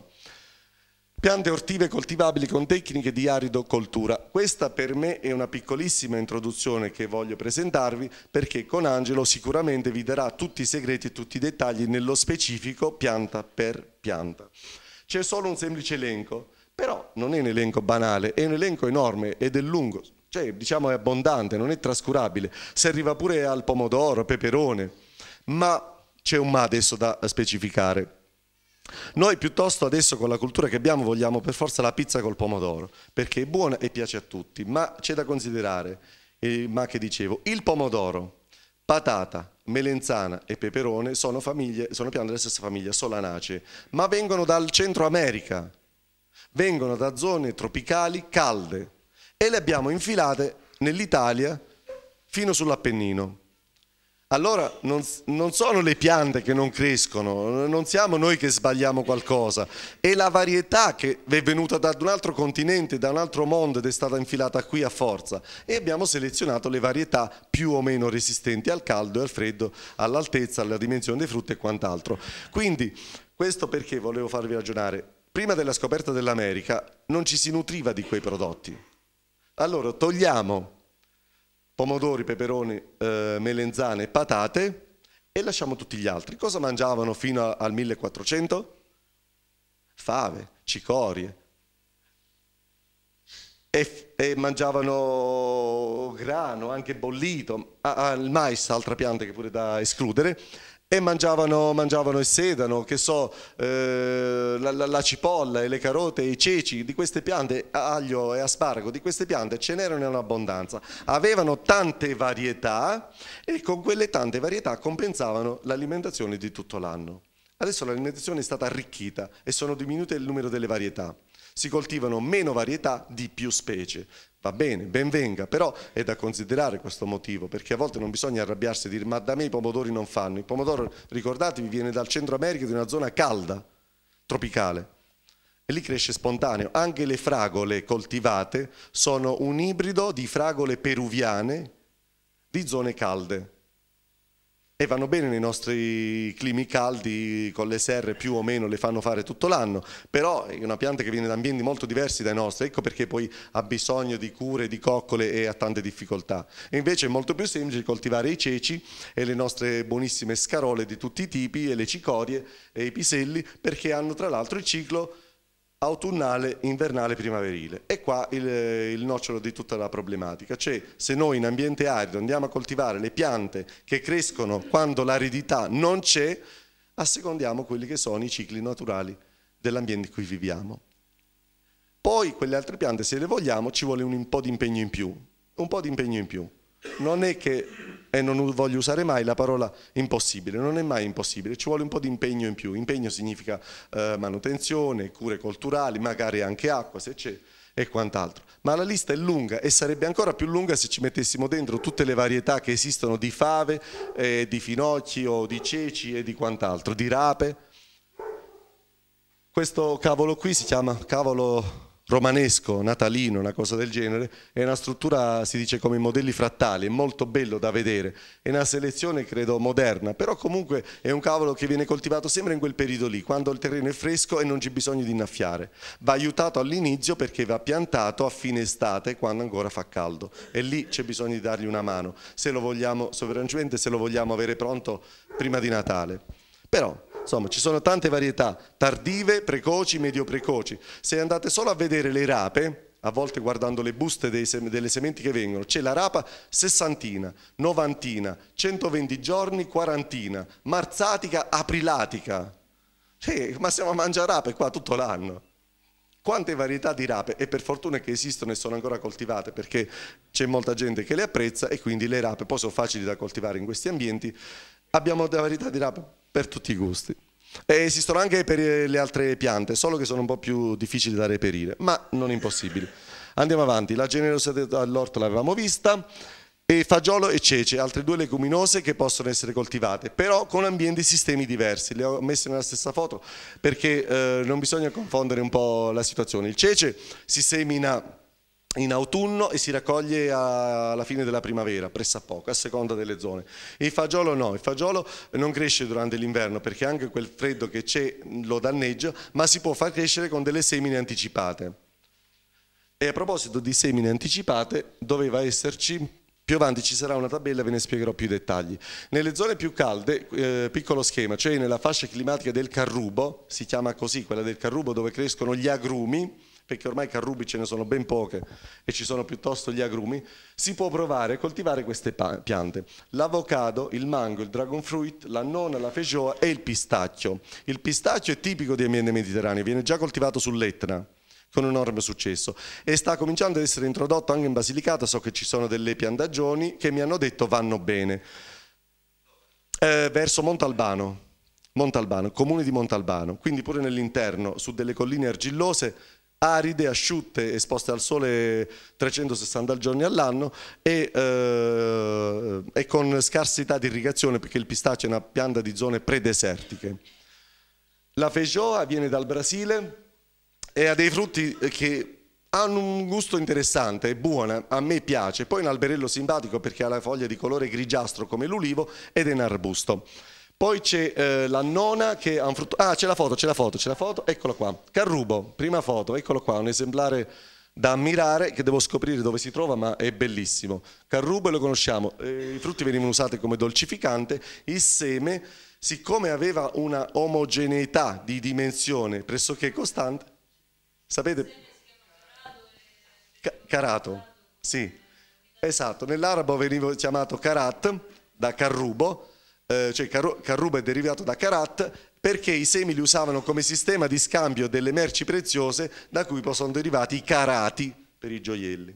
S1: piante ortive coltivabili con tecniche di arido coltura. Questa per me è una piccolissima introduzione che voglio presentarvi perché con Angelo sicuramente vi darà tutti i segreti e tutti i dettagli nello specifico pianta per pianta. C'è solo un semplice elenco, però non è un elenco banale, è un elenco enorme ed è lungo, cioè diciamo è abbondante, non è trascurabile, si arriva pure al pomodoro, peperone, ma c'è un ma adesso da specificare noi piuttosto adesso con la cultura che abbiamo vogliamo per forza la pizza col pomodoro, perché è buona e piace a tutti, ma c'è da considerare, eh, ma che dicevo, il pomodoro, patata, melenzana e peperone sono, famiglie, sono piante della stessa famiglia, solanacee, ma vengono dal Centro America, vengono da zone tropicali calde e le abbiamo infilate nell'Italia fino sull'Appennino allora non, non, sono le piante che non crescono, non siamo noi che sbagliamo qualcosa, è la varietà che è venuta da un altro continente, da un altro mondo ed è stata infilata qui a forza e abbiamo selezionato le varietà più o meno resistenti al caldo e al freddo, all'altezza, alla dimensione dei frutti e quant'altro. Quindi questo perché volevo farvi ragionare, prima della scoperta dell'America non ci si nutriva di quei prodotti, allora togliamo pomodori, peperoni, eh, melenzane, patate e lasciamo tutti gli altri. Cosa mangiavano fino a, al 1400? Fave, cicorie. E, e mangiavano grano, anche bollito, ah, ah, il mais, altra pianta che pure da escludere e mangiavano, mangiavano il sedano, che so, eh, la, la, la, cipolla e le carote i ceci, di queste piante, aglio e asparago, di queste piante ce n'erano in abbondanza. Avevano tante varietà e con quelle tante varietà compensavano l'alimentazione di tutto l'anno. Adesso l'alimentazione è stata arricchita e sono diminuite il numero delle varietà si coltivano meno varietà di più specie. Va bene, ben venga, però è da considerare questo motivo, perché a volte non bisogna arrabbiarsi e dire ma da me i pomodori non fanno. Il pomodoro, ricordatevi, viene dal Centro America di una zona calda, tropicale, e lì cresce spontaneo. Anche le fragole coltivate sono un ibrido di fragole peruviane di zone calde e vanno bene nei nostri climi caldi con le serre più o meno le fanno fare tutto l'anno però è una pianta che viene da ambienti molto diversi dai nostri ecco perché poi ha bisogno di cure, di coccole e ha tante difficoltà e invece è molto più semplice coltivare i ceci e le nostre buonissime scarole di tutti i tipi e le cicorie e i piselli perché hanno tra l'altro il ciclo autunnale, invernale, primaverile. E qua il, il nocciolo di tutta la problematica, cioè se noi in ambiente arido andiamo a coltivare le piante che crescono quando l'aridità non c'è, assecondiamo quelli che sono i cicli naturali dell'ambiente in cui viviamo. Poi quelle altre piante, se le vogliamo, ci vuole un po' di impegno in più, un po' di impegno in più. Non è che e non voglio usare mai la parola impossibile, non è mai impossibile, ci vuole un po' di impegno in più, impegno significa eh, manutenzione, cure culturali, magari anche acqua se c'è e quant'altro. Ma la lista è lunga e sarebbe ancora più lunga se ci mettessimo dentro tutte le varietà che esistono di fave, eh, di finocchi o di ceci e di quant'altro, di rape. Questo cavolo qui si chiama cavolo romanesco, natalino, una cosa del genere, è una struttura, si dice, come i modelli frattali, è molto bello da vedere, è una selezione credo moderna, però comunque è un cavolo che viene coltivato sempre in quel periodo lì, quando il terreno è fresco e non c'è bisogno di innaffiare. Va aiutato all'inizio perché va piantato a fine estate, quando ancora fa caldo, e lì c'è bisogno di dargli una mano, se lo vogliamo, sovranamente se lo vogliamo avere pronto prima di Natale. Però Insomma, ci sono tante varietà, tardive, precoci, medio precoci. Se andate solo a vedere le rape, a volte guardando le buste sem delle sementi che vengono, c'è la rapa sessantina, novantina, 120 giorni, quarantina, marzatica, aprilatica. Cioè, ma stiamo a mangiare rape qua tutto l'anno. Quante varietà di rape, e per fortuna che esistono e sono ancora coltivate perché c'è molta gente che le apprezza e quindi le rape poi sono facili da coltivare in questi ambienti. Abbiamo varietà di rape per tutti i gusti. E esistono anche per le altre piante, solo che sono un po' più difficili da reperire, ma non impossibili. Andiamo avanti, la generosità dell'orto l'avevamo vista, e fagiolo e cece, altre due leguminose che possono essere coltivate, però con ambienti e sistemi diversi. Le ho messe nella stessa foto perché eh, non bisogna confondere un po' la situazione. Il cece si semina in autunno e si raccoglie alla fine della primavera, pressappoco, a seconda delle zone. Il fagiolo no, il fagiolo non cresce durante l'inverno perché anche quel freddo che c'è lo danneggia, ma si può far crescere con delle semine anticipate. E a proposito di semine anticipate, doveva esserci più avanti ci sarà una tabella, ve ne spiegherò più dettagli. Nelle zone più calde, eh, piccolo schema, cioè nella fascia climatica del Carrubo, si chiama così quella del Carrubo dove crescono gli agrumi, perché ormai carrubi ce ne sono ben poche e ci sono piuttosto gli agrumi, si può provare a coltivare queste piante. L'avocado, il mango, il dragon fruit, la nona, la feijoa e il pistacchio. Il pistacchio è tipico di ambiente mediterraneo, viene già coltivato sull'Etna con enorme successo e sta cominciando ad essere introdotto anche in Basilicata, so che ci sono delle piantagioni che mi hanno detto vanno bene. Eh, verso Montalbano, Montalbano, comune di Montalbano, quindi pure nell'interno, su delle colline argillose, aride, asciutte, esposte al sole 360 giorni all'anno e, eh, e, con scarsità di irrigazione perché il pistaccio è una pianta di zone predesertiche. La feijoa viene dal Brasile e ha dei frutti che hanno un gusto interessante, è buona, a me piace. Poi è un alberello simpatico perché ha la foglia di colore grigiastro come l'ulivo ed è un arbusto. Poi c'è eh, la nona che ha un frutto. Ah, c'è la foto, c'è la foto, c'è la foto, eccola qua. Carrubo, prima foto, eccolo qua, un esemplare da ammirare che devo scoprire dove si trova, ma è bellissimo. Carrubo lo conosciamo, eh, i frutti venivano usati come dolcificante, il seme, siccome aveva una omogeneità di dimensione pressoché costante, sapete? Eh. carato, sì, esatto, nell'arabo veniva chiamato karat da carrubo eh, cioè carruba è derivato da carat, perché i semi li usavano come sistema di scambio delle merci preziose da cui poi sono derivati i carati per i gioielli.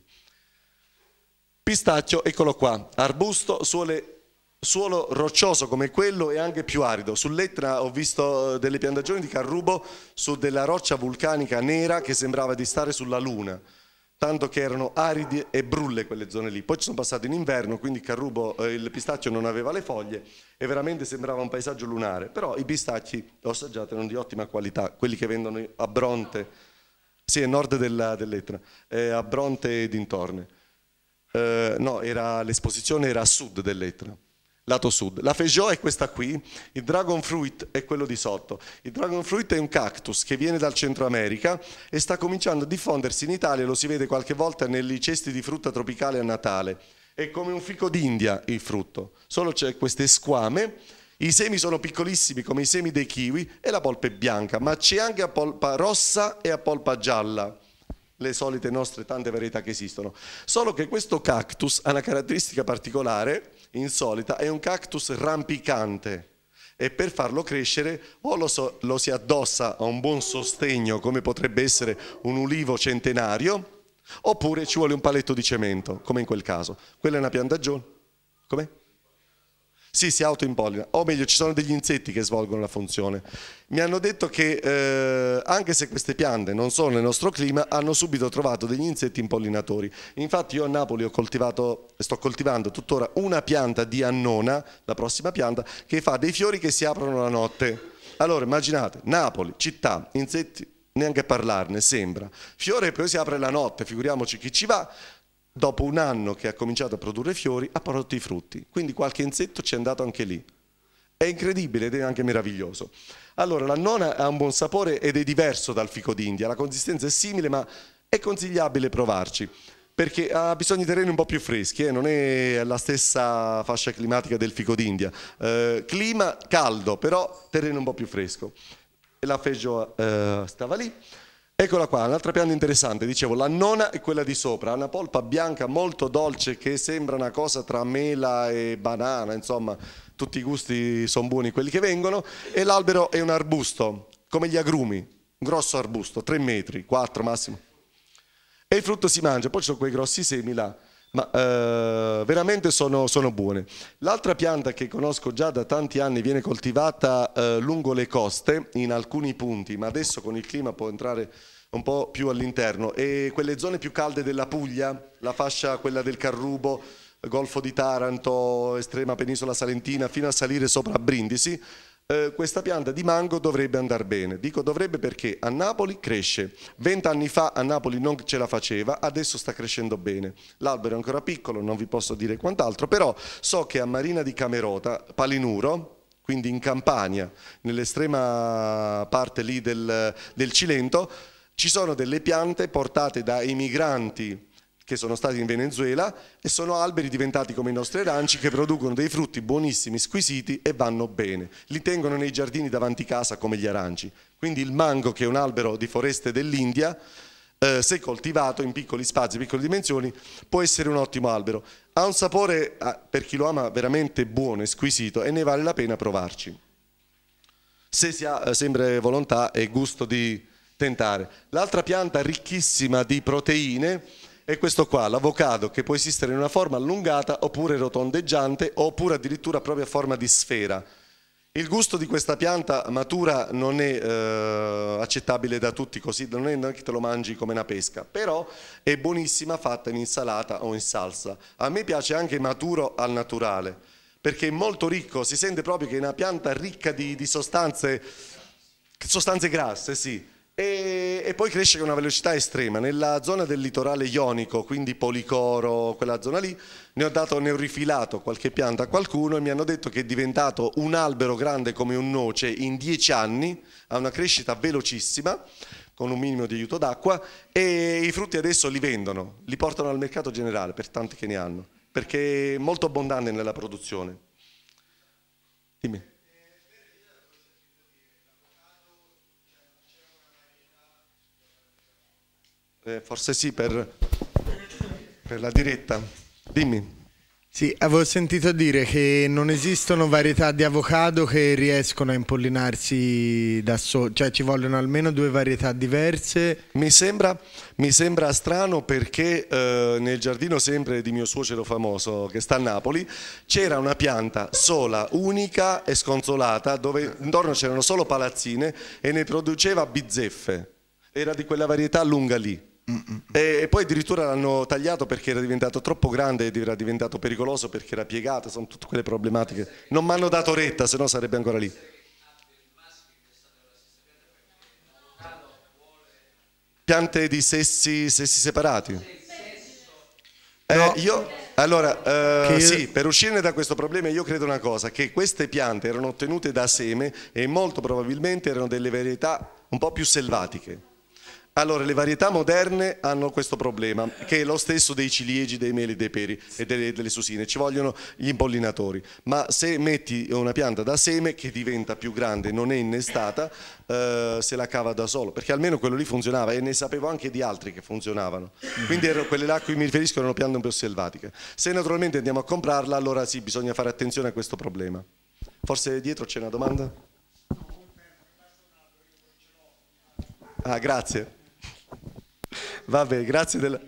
S1: Pistacchio, eccolo qua, arbusto, suole suolo roccioso come quello e anche più arido. Sull'Etna ho visto eh, delle piantagioni di carrubo su della roccia vulcanica nera che sembrava di stare sulla Luna tanto che erano aridi e brulle quelle zone lì. Poi ci sono passato in inverno, quindi carrubo, eh, il pistacchio non aveva le foglie e veramente sembrava un paesaggio lunare, però i pistacchi, l'ho assaggiato, erano di ottima qualità, quelli che vendono a Bronte, sì, a nord dell'Etna, dell eh, a Bronte e dintorni. Eh, no, l'esposizione era a sud dell'Etna lato sud. La Peugeot è questa qui, il Dragon Fruit è quello di sotto. Il Dragon Fruit è un cactus che viene dal Centro America e sta cominciando a diffondersi in Italia, lo si vede qualche volta nei cesti di frutta tropicale a Natale. È come un fico d'India il frutto, solo c'è queste squame, i semi sono piccolissimi come i semi dei kiwi e la polpa è bianca, ma c'è anche a polpa rossa e a polpa gialla le solite nostre tante varietà che esistono. Solo che questo cactus ha una caratteristica particolare insolita, è un cactus rampicante e per farlo crescere o lo, so, lo, si addossa a un buon sostegno come potrebbe essere un ulivo centenario oppure ci vuole un paletto di cemento come in quel caso. Quella è una piantagione. Com'è? Sì, si autoimpollina, o meglio ci sono degli insetti che svolgono la funzione. Mi hanno detto che eh, anche se queste piante non sono nel nostro clima, hanno subito trovato degli insetti impollinatori. Infatti io a Napoli ho coltivato, sto coltivando tuttora una pianta di annona, la prossima pianta, che fa dei fiori che si aprono la notte. Allora immaginate, Napoli, città, insetti, neanche a parlarne, sembra. Fiore poi si apre la notte, figuriamoci chi ci va dopo un anno che ha cominciato a produrre fiori, ha prodotto i frutti. Quindi qualche insetto ci è andato anche lì. È incredibile ed è anche meraviglioso. Allora, la nona ha un buon sapore ed è diverso dal fico d'India. La consistenza è simile, ma è consigliabile provarci perché ha bisogno di terreni un po' più freschi, eh? non è la stessa fascia climatica del fico d'India. Eh, clima caldo, però terreno un po' più fresco. La fegioa eh, stava lì. Eccola qua, un'altra pianta interessante, dicevo, la nona è quella di sopra, ha una polpa bianca molto dolce che sembra una cosa tra mela e banana, insomma, tutti i gusti sono buoni quelli che vengono, e l'albero è un arbusto, come gli agrumi, un grosso arbusto, 3 metri, 4 massimo, e il frutto si mangia, poi ci sono quei grossi semi là, ma eh, veramente sono, sono buone. L'altra pianta che conosco già da tanti anni viene coltivata eh, lungo le coste in alcuni punti, ma adesso con il clima può entrare un po' più all'interno e quelle zone più calde della Puglia, la fascia quella del Carrubo, Golfo di Taranto, estrema penisola salentina fino a salire sopra Brindisi, eh, questa pianta di mango dovrebbe andare bene. Dico dovrebbe perché a Napoli cresce. Vent'anni fa a Napoli non ce la faceva, adesso sta crescendo bene. L'albero è ancora piccolo, non vi posso dire quant'altro, però so che a Marina di Camerota, Palinuro, quindi in Campania, nell'estrema parte lì del, del Cilento, ci sono delle piante portate da emigranti che sono stati in Venezuela e sono alberi diventati come i nostri aranci che producono dei frutti buonissimi, squisiti e vanno bene. Li tengono nei giardini davanti casa come gli aranci. Quindi il mango, che è un albero di foreste dell'India, eh, se coltivato in piccoli spazi, piccole dimensioni, può essere un ottimo albero. Ha un sapore, ah, per chi lo ama, veramente buono e squisito e ne vale la pena provarci. Se si ha eh, sempre volontà e gusto di tentare. L'altra pianta ricchissima di proteine è questo qua, l'avocado che può esistere in una forma allungata oppure rotondeggiante oppure addirittura proprio a forma di sfera. Il gusto di questa pianta matura non è eh, accettabile da tutti così, non è che te lo mangi come una pesca, però è buonissima fatta in insalata o in salsa. A me piace anche maturo al naturale, perché è molto ricco, si sente proprio che è una pianta ricca di, di sostanze, sostanze grasse, sì, e, e, poi cresce con una velocità estrema. Nella zona del litorale ionico, quindi Policoro, quella zona lì, ne ho, dato, ne ho rifilato qualche pianta a qualcuno e mi hanno detto che è diventato un albero grande come un noce in dieci anni, ha una crescita velocissima con un minimo di aiuto d'acqua e i frutti adesso li vendono, li portano al mercato generale per tanti che ne hanno, perché è molto abbondante nella produzione. Dimmi. Eh, forse sì, per, per la diretta. Dimmi. Sì, avevo sentito dire che non esistono varietà di avocado che
S3: riescono a impollinarsi da soli, cioè ci vogliono almeno due varietà diverse.
S1: Mi sembra, mi sembra strano perché eh, nel giardino sempre di mio suocero famoso che sta a Napoli c'era una pianta sola, unica e sconsolata dove intorno c'erano solo palazzine e ne produceva bizzeffe. Era di quella varietà lunga lì. E poi addirittura l'hanno tagliato perché era diventato troppo grande ed era diventato pericoloso perché era piegato, sono tutte quelle problematiche. Non mi hanno dato retta, se no sarebbe ancora lì. Piante di sessi, sessi separati. Eh, io, allora, eh, sì, per uscirne da questo problema io credo una cosa, che queste piante erano ottenute da seme e molto probabilmente erano delle varietà un po' più selvatiche. Allora, le varietà moderne hanno questo problema, che è lo stesso dei ciliegi, dei meli, dei peri e delle, delle susine. Ci vogliono gli impollinatori. Ma se metti una pianta da seme che diventa più grande, non è innestata, eh, se la cava da solo. Perché almeno quello lì funzionava e ne sapevo anche di altri che funzionavano. Quindi ero, quelle là a cui mi riferisco erano piante un po' selvatiche. Se naturalmente andiamo a comprarla, allora sì, bisogna fare attenzione a questo problema. Forse dietro c'è una domanda? Ah, grazie. Vabbè, grazie della...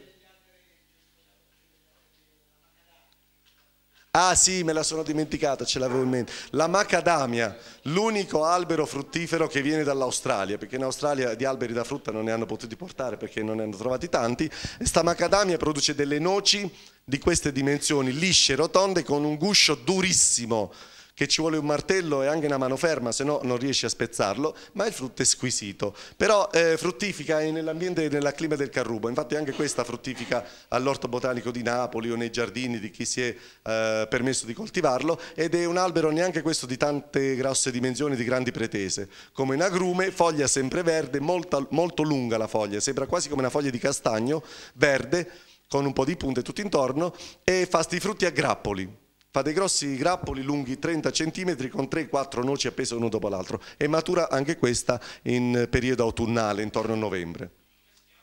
S1: Ah sì, me la sono dimenticata, ce l'avevo in mente. La macadamia, l'unico albero fruttifero che viene dall'Australia, perché in Australia di alberi da frutta non ne hanno potuti portare perché non ne hanno trovati tanti. Questa macadamia produce delle noci di queste dimensioni, lisce, rotonde, con un guscio durissimo che ci vuole un martello e anche una mano ferma, se no non riesci a spezzarlo, ma il frutto è squisito. Però eh, fruttifica nell'ambiente e nella clima del Carrubo, infatti anche questa fruttifica all'orto botanico di Napoli o nei giardini di chi si è eh, permesso di coltivarlo ed è un albero neanche questo di tante grosse dimensioni, di grandi pretese. Come un agrume, foglia sempreverde, molto, molto lunga la foglia, sembra quasi come una foglia di castagno, verde, con un po' di punte tutto intorno e fa sti frutti a grappoli Fa dei grossi grappoli lunghi 30 cm con 3-4 noci appese uno dopo l'altro e matura anche questa in periodo autunnale, intorno a novembre.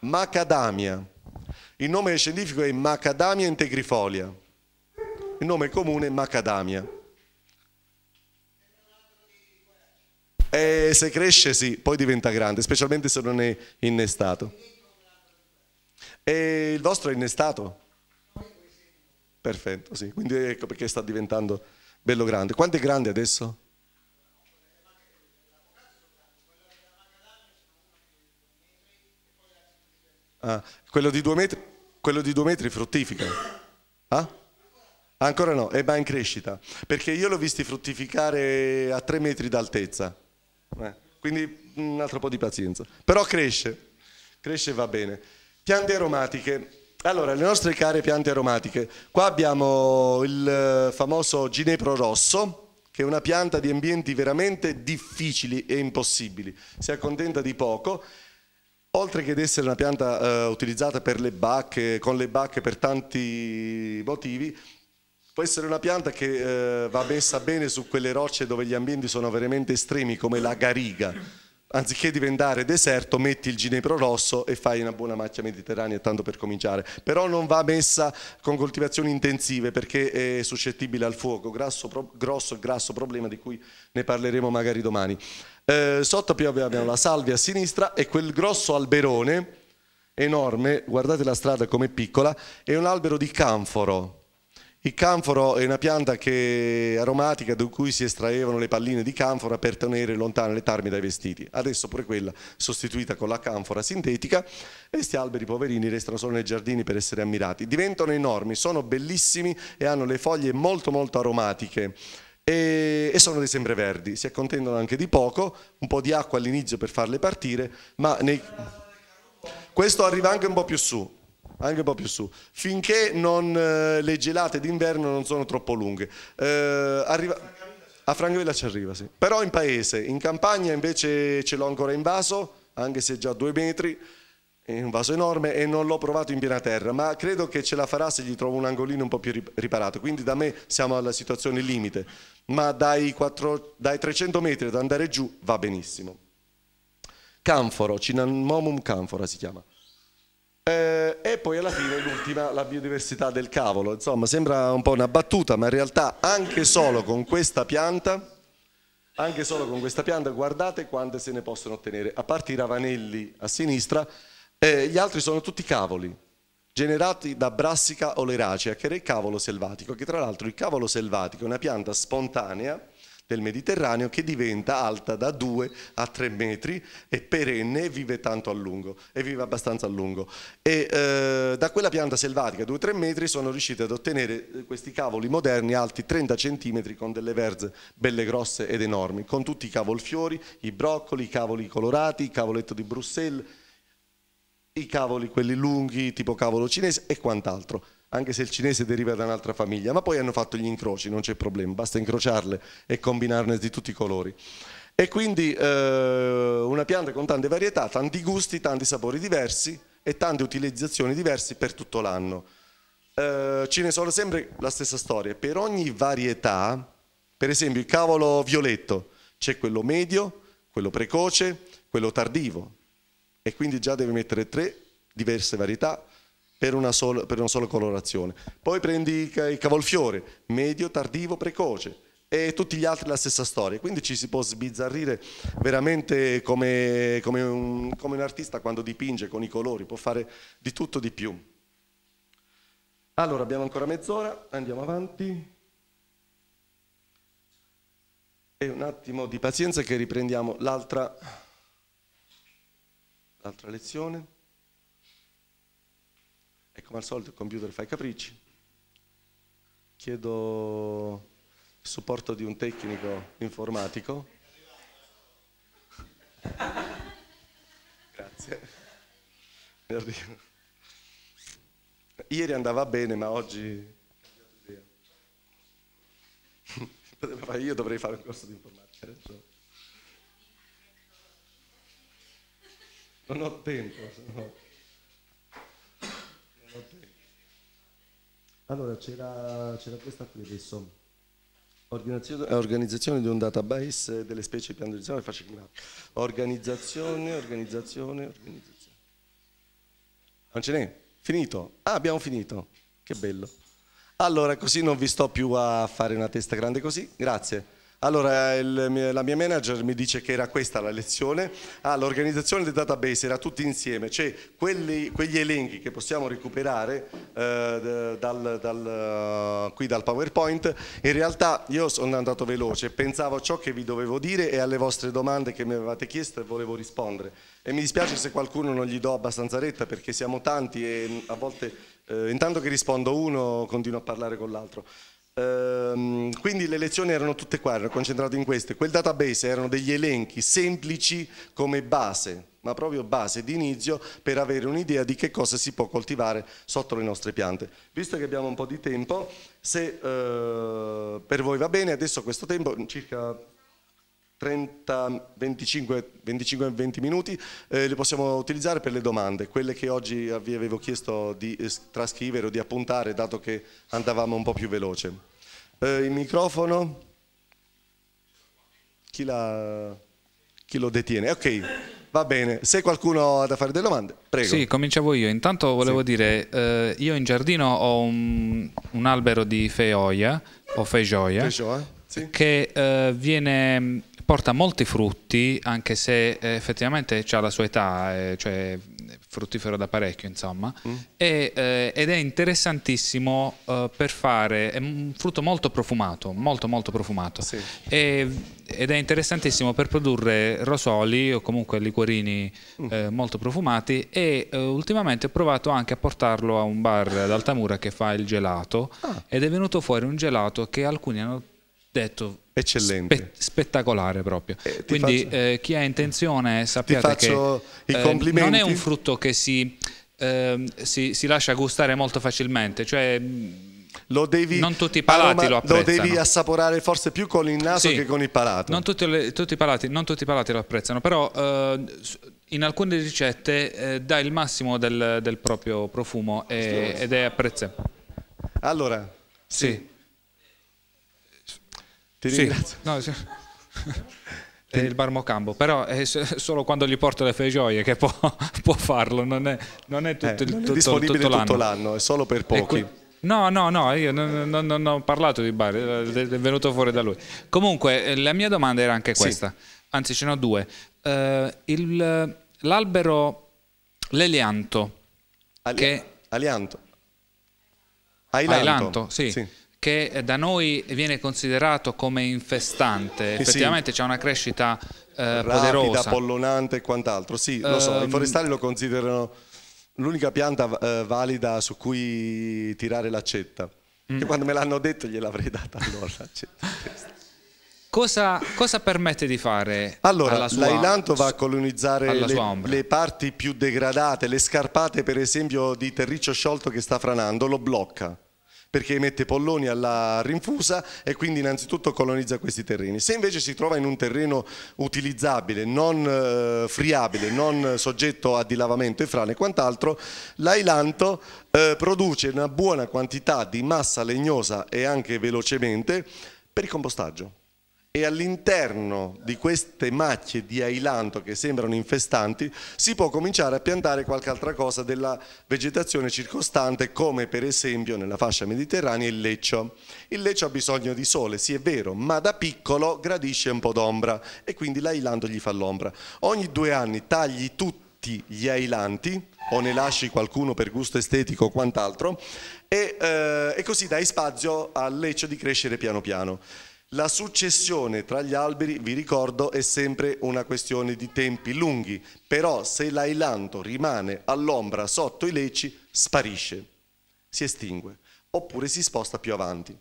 S1: Macadamia. Il nome scientifico è Macadamia integrifolia. Il nome comune è Macadamia. E eh, se cresce sì, poi diventa grande, specialmente se non è innestato. E eh, il vostro è innestato? Perfetto, sì. Quindi ecco perché sta diventando bello grande. Quanto è grande adesso? Ah, quello, di metri, quello, di due metri, fruttifica. Ah? Ancora no, eh, ma è in crescita. Perché io l'ho visto fruttificare a tre metri d'altezza. Eh, quindi un altro po' di pazienza. Però cresce, cresce e va bene. Piante aromatiche allora, le nostre care piante aromatiche. Qua abbiamo il eh, famoso ginepro rosso, che è una pianta di ambienti veramente difficili e impossibili. Si accontenta di poco. Oltre che ad essere una pianta eh, utilizzata per le bacche, con le bacche per tanti motivi, può essere una pianta che eh, va messa bene su quelle rocce dove gli ambienti sono veramente estremi, come la gariga anziché diventare deserto metti il ginepro rosso e fai una buona macchia mediterranea tanto per cominciare però non va messa con coltivazioni intensive perché è suscettibile al fuoco grosso, grosso grasso problema di cui ne parleremo magari domani eh, sotto piove abbiamo la salvia a sinistra e quel grosso alberone enorme guardate la strada com'è piccola è un albero di canforo il canforo è una pianta che, aromatica da cui si estraevano le palline di canfora per tenere lontane le tarme dai vestiti. Adesso pure quella sostituita con la canfora sintetica e questi alberi poverini restano solo nei giardini per essere ammirati. Diventano enormi, sono bellissimi e hanno le foglie molto molto aromatiche e, sono dei sempreverdi, si accontentano anche di poco, un po' di acqua all'inizio per farle partire, ma nei... questo arriva anche un po' più su, anche un po' più su, finché non, eh, le gelate d'inverno non sono troppo lunghe. Eh, arriva... A Francavilla ci arriva, sì. Però in paese, in campagna invece ce l'ho ancora in vaso, anche se già due metri, è un vaso enorme e non l'ho provato in piena terra, ma credo che ce la farà se gli trovo un angolino un po' più riparato. Quindi da me siamo alla situazione limite, ma dai, 4, dai 300 metri ad andare giù va benissimo. Canforo, Cinnamomum canfora si chiama. Eh, e poi alla fine l'ultima, la biodiversità del cavolo. Insomma, sembra un po' una battuta, ma in realtà anche solo con questa pianta, anche solo con questa pianta, guardate quante se ne possono ottenere. A parte i ravanelli a sinistra, eh, gli altri sono tutti cavoli generati da Brassica oleracea, che era il cavolo selvatico, che tra l'altro il cavolo selvatico è una pianta spontanea del Mediterraneo che diventa alta da 2 a 3 metri, e perenne e vive tanto a lungo, e vive abbastanza a lungo. E eh, da quella pianta selvatica, 2-3 metri, sono riusciti ad ottenere eh, questi cavoli moderni alti 30 cm con delle verze belle grosse ed enormi, con tutti i cavolfiori, i broccoli, i cavoli colorati, il cavoletto di Bruxelles, i cavoli quelli lunghi tipo cavolo cinese e quant'altro anche se il cinese deriva da un'altra famiglia, ma poi hanno fatto gli incroci, non c'è problema, basta incrociarle e combinarne di tutti i colori. E quindi eh, una pianta con tante varietà, tanti gusti, tanti sapori diversi e tante utilizzazioni diverse per tutto l'anno. Eh, ce ne sono sempre la stessa storia, per ogni varietà, per esempio il cavolo violetto, c'è quello medio, quello precoce, quello tardivo e quindi già deve mettere tre diverse varietà per una, sola, per una sola colorazione. Poi prendi il cavolfiore, medio, tardivo, precoce e tutti gli altri la stessa storia. Quindi ci si può sbizzarrire veramente come, come, un, come, un, artista quando dipinge con i colori, può fare di tutto di più. Allora, abbiamo ancora mezz'ora, andiamo avanti. E un attimo di pazienza che riprendiamo l'altra lezione e come al solito il computer fa i capricci. Chiedo il supporto di un tecnico informatico. Grazie. Ieri andava bene, ma oggi Io dovrei fare un corso di informatica. Non ho tempo. No. Allora, c'era, questa qui adesso. Organizzazione, organizzazione di un database delle specie piantorizzate e fasce climatiche. Organizzazione, organizzazione, organizzazione. Non ce n'è? Finito? Ah, abbiamo finito. Che bello. Allora, così non vi sto più a fare una testa grande così. Grazie. Allora, il, la mia manager mi dice che era questa la lezione. Ah, l'organizzazione del database era tutti insieme, cioè quelli, quegli elenchi che possiamo recuperare eh, dal, dal, eh, qui dal PowerPoint. In realtà io sono andato veloce, pensavo a ciò che vi dovevo dire e alle vostre domande che mi avevate chiesto e volevo rispondere. E mi dispiace se qualcuno non gli do abbastanza retta perché siamo tanti e mm, a volte, eh, intanto che rispondo uno, continuo a parlare con l'altro. Ehm, quindi le lezioni erano tutte qua, erano concentrate in queste. Quel database erano degli elenchi semplici come base, ma proprio base di inizio per avere un'idea di che cosa si può coltivare sotto le nostre piante. Visto che abbiamo un po' di tempo, se eh, per voi va bene, adesso questo tempo, circa 30, 25, 25 20 minuti eh, li possiamo utilizzare per le domande, quelle che oggi vi avevo chiesto di eh, trascrivere o di appuntare dato che andavamo un po' più veloce. Eh, il microfono, chi, la, chi lo detiene? Ok. Va bene, se qualcuno ha da fare delle domande, prego. Sì,
S4: cominciavo io. Intanto volevo sì. dire, eh, io in giardino ho un, un albero di feoia, o feijoia, sì. che eh, viene porta molti frutti, anche se eh, effettivamente ha la sua età, eh, cioè fruttifero da parecchio, insomma, mm. e, eh, ed è interessantissimo eh, per fare, è un frutto molto profumato, molto molto profumato, sì. e, ed è interessantissimo per produrre rosoli o comunque liquorini mm. Eh, molto profumati e eh, ultimamente ho provato anche a portarlo a un bar ad Altamura che fa il gelato ah. ed è venuto fuori un gelato che alcuni hanno detto Eccellente. Spe spettacolare proprio. Eh, Quindi faccio... eh, chi ha intenzione sappiate che eh, non è un frutto che si, ehm, si, si, lascia gustare molto facilmente, cioè lo devi, non tutti i palati Paloma, lo apprezzano. Lo devi
S1: assaporare forse più con il naso sì, che con il palato. Non tutti, le, tutti,
S4: i, palati, non tutti i palati lo apprezzano, però eh, in alcune ricette eh, dà il massimo del, del proprio profumo e, ed è apprezzato. Allora, sì. sì. Ti sì. ringrazio. No, sì. È il barmocambo, però è solo quando gli porto le feijoie che può, può farlo, non è,
S1: non è eh, tutto, eh, non è tutto, disponibile tutto l'anno. tutto l'anno, è solo per pochi.
S4: No, no, no, io non, non, non, ho parlato di bar, eh, è venuto fuori da lui. Comunque, eh, la mia domanda era anche questa, sì. anzi ce ne ho due. Uh, il, l'albero, l'elianto. Ali- che... Alianto.
S1: Ailanto. Ailanto, sì.
S4: sì che da noi viene considerato come infestante, effettivamente sì. c'è una crescita
S1: eh, Rapida, poderosa. pollonante e quant'altro, sì, lo so, um, i ehm, forestali lo considerano l'unica pianta eh, valida su cui tirare l'accetta, mm. che quando me l'hanno detto gliel'avrei data allora l'accetta. Cosa, cosa, permette di fare? Allora, l'ailanto va a colonizzare le, le, parti più degradate, le scarpate per esempio di terriccio sciolto che sta franando, lo blocca perché emette polloni alla rinfusa e quindi innanzitutto colonizza questi terreni. Se invece si trova in un terreno utilizzabile, non eh, friabile, non soggetto a dilavamento e frane e quant'altro, l'ailanto eh, produce una buona quantità di massa legnosa e anche velocemente per il compostaggio e all'interno di queste macchie di ailanto che sembrano infestanti si può cominciare a piantare qualche altra cosa della vegetazione circostante come per esempio nella fascia mediterranea il leccio. Il leccio ha bisogno di sole, sì è vero, ma da piccolo gradisce un po' d'ombra e quindi l'ailanto gli fa l'ombra. Ogni due anni tagli tutti gli ailanti o ne lasci qualcuno per gusto estetico o quant'altro e, eh, e così dai spazio al leccio di crescere piano piano. La successione tra gli alberi, vi ricordo, è sempre una questione di tempi lunghi, però se l'ailanto rimane all'ombra sotto i lecci, sparisce, si estingue, oppure si sposta più avanti.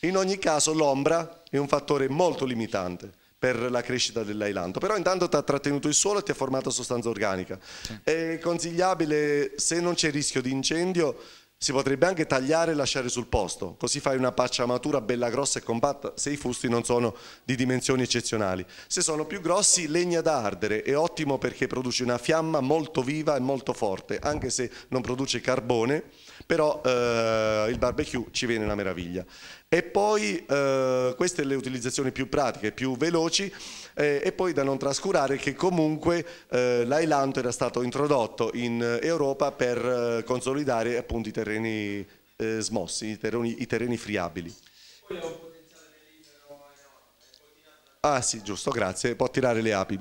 S1: In ogni caso l'ombra è un fattore molto limitante per la crescita dell'ailanto, però intanto ti ha trattenuto il suolo e ti ha formato sostanza organica. È consigliabile, se non c'è rischio di incendio, si potrebbe anche tagliare e lasciare sul posto, così fai una pacciamatura bella grossa e compatta se i fusti non sono di dimensioni eccezionali. Se sono più grossi, legna da ardere, è ottimo perché produce una fiamma molto viva e molto forte, anche se non produce carbone, però eh, il barbecue ci viene una meraviglia. E poi eh, queste le utilizzazioni più pratiche, più veloci eh, e poi da non trascurare che comunque eh, l'Ailanto era stato introdotto in Europa per eh, consolidare appunto i terreni eh, smossi, i terreni, i terreni friabili. Ah sì, giusto, grazie, può tirare le api.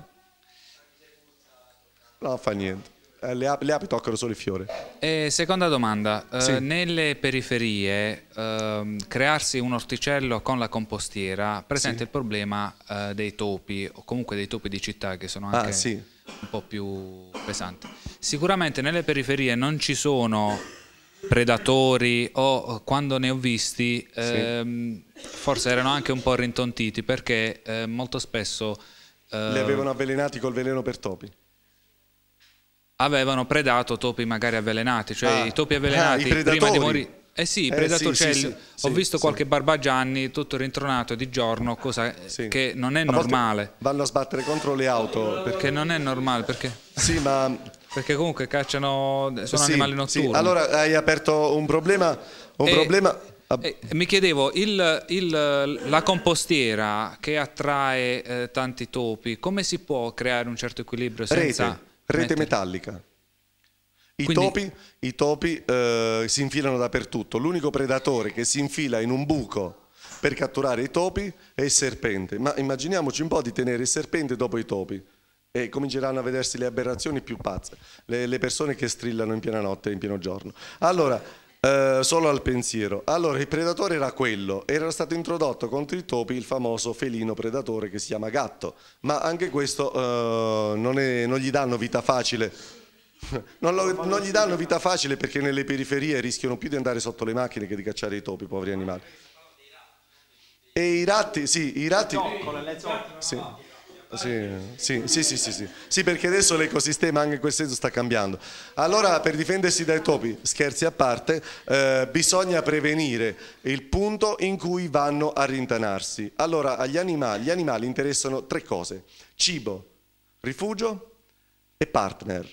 S1: No, fa niente. Eh, le api, le, api, toccano solo i fiori.
S4: E seconda domanda, eh, sì. eh, nelle periferie eh, crearsi un orticello con la compostiera presenta sì. il problema eh, dei topi o comunque dei topi di città che sono ah, anche ah, sì. un po' più pesanti. Sicuramente nelle periferie non ci sono predatori o quando ne ho visti ehm, forse erano anche un po' rintontiti perché eh, molto spesso... Li avevano
S1: ehm, avvelenati col veleno per topi
S4: avevano predato topi magari avvelenati, cioè ah, i topi avvelenati ah, i prima di morire... Eh sì, eh, predato, sì, cioè sì, il... sì, ho visto qualche barbagianni tutto rintronato di giorno, cosa che non è a normale. Vanno a sbattere contro le auto. Perché non è normale, perché... Sì, ma... perché comunque cacciano,
S1: sono animali notturni. Allora hai aperto un problema... Un e... problema... Eh, mi
S4: chiedevo, il, il, la compostiera che attrae eh, tanti topi, come si può creare un certo equilibrio senza... Rete Rete
S1: metallica. I Quindi... topi, i topi eh, si infilano dappertutto. L'unico predatore che si infila in un buco per catturare i topi è il serpente. Ma immaginiamoci un po' di tenere il serpente dopo i topi e cominceranno a vedersi le aberrazioni più pazze, le, le persone che strillano in piena notte e in pieno giorno. Allora, eh, solo al pensiero. Allora, il predatore era quello, era stato introdotto contro i topi il famoso felino predatore che si chiama gatto, ma anche questo eh, non, è, non gli danno vita facile. Non, lo, non, gli danno vita facile perché nelle periferie rischiano più di andare sotto le macchine che di cacciare i topi, poveri animali. E i ratti, sì, i ratti... Le zoccole, le zoccole. Sì. Sì, sì, sì, sì, sì, sì. perché adesso l'ecosistema anche in quel senso sta cambiando. Allora, per difendersi dai topi, scherzi a parte, eh, bisogna prevenire il punto in cui vanno a rintanarsi. Allora, agli animali, gli animali interessano tre cose, cibo, rifugio e partner.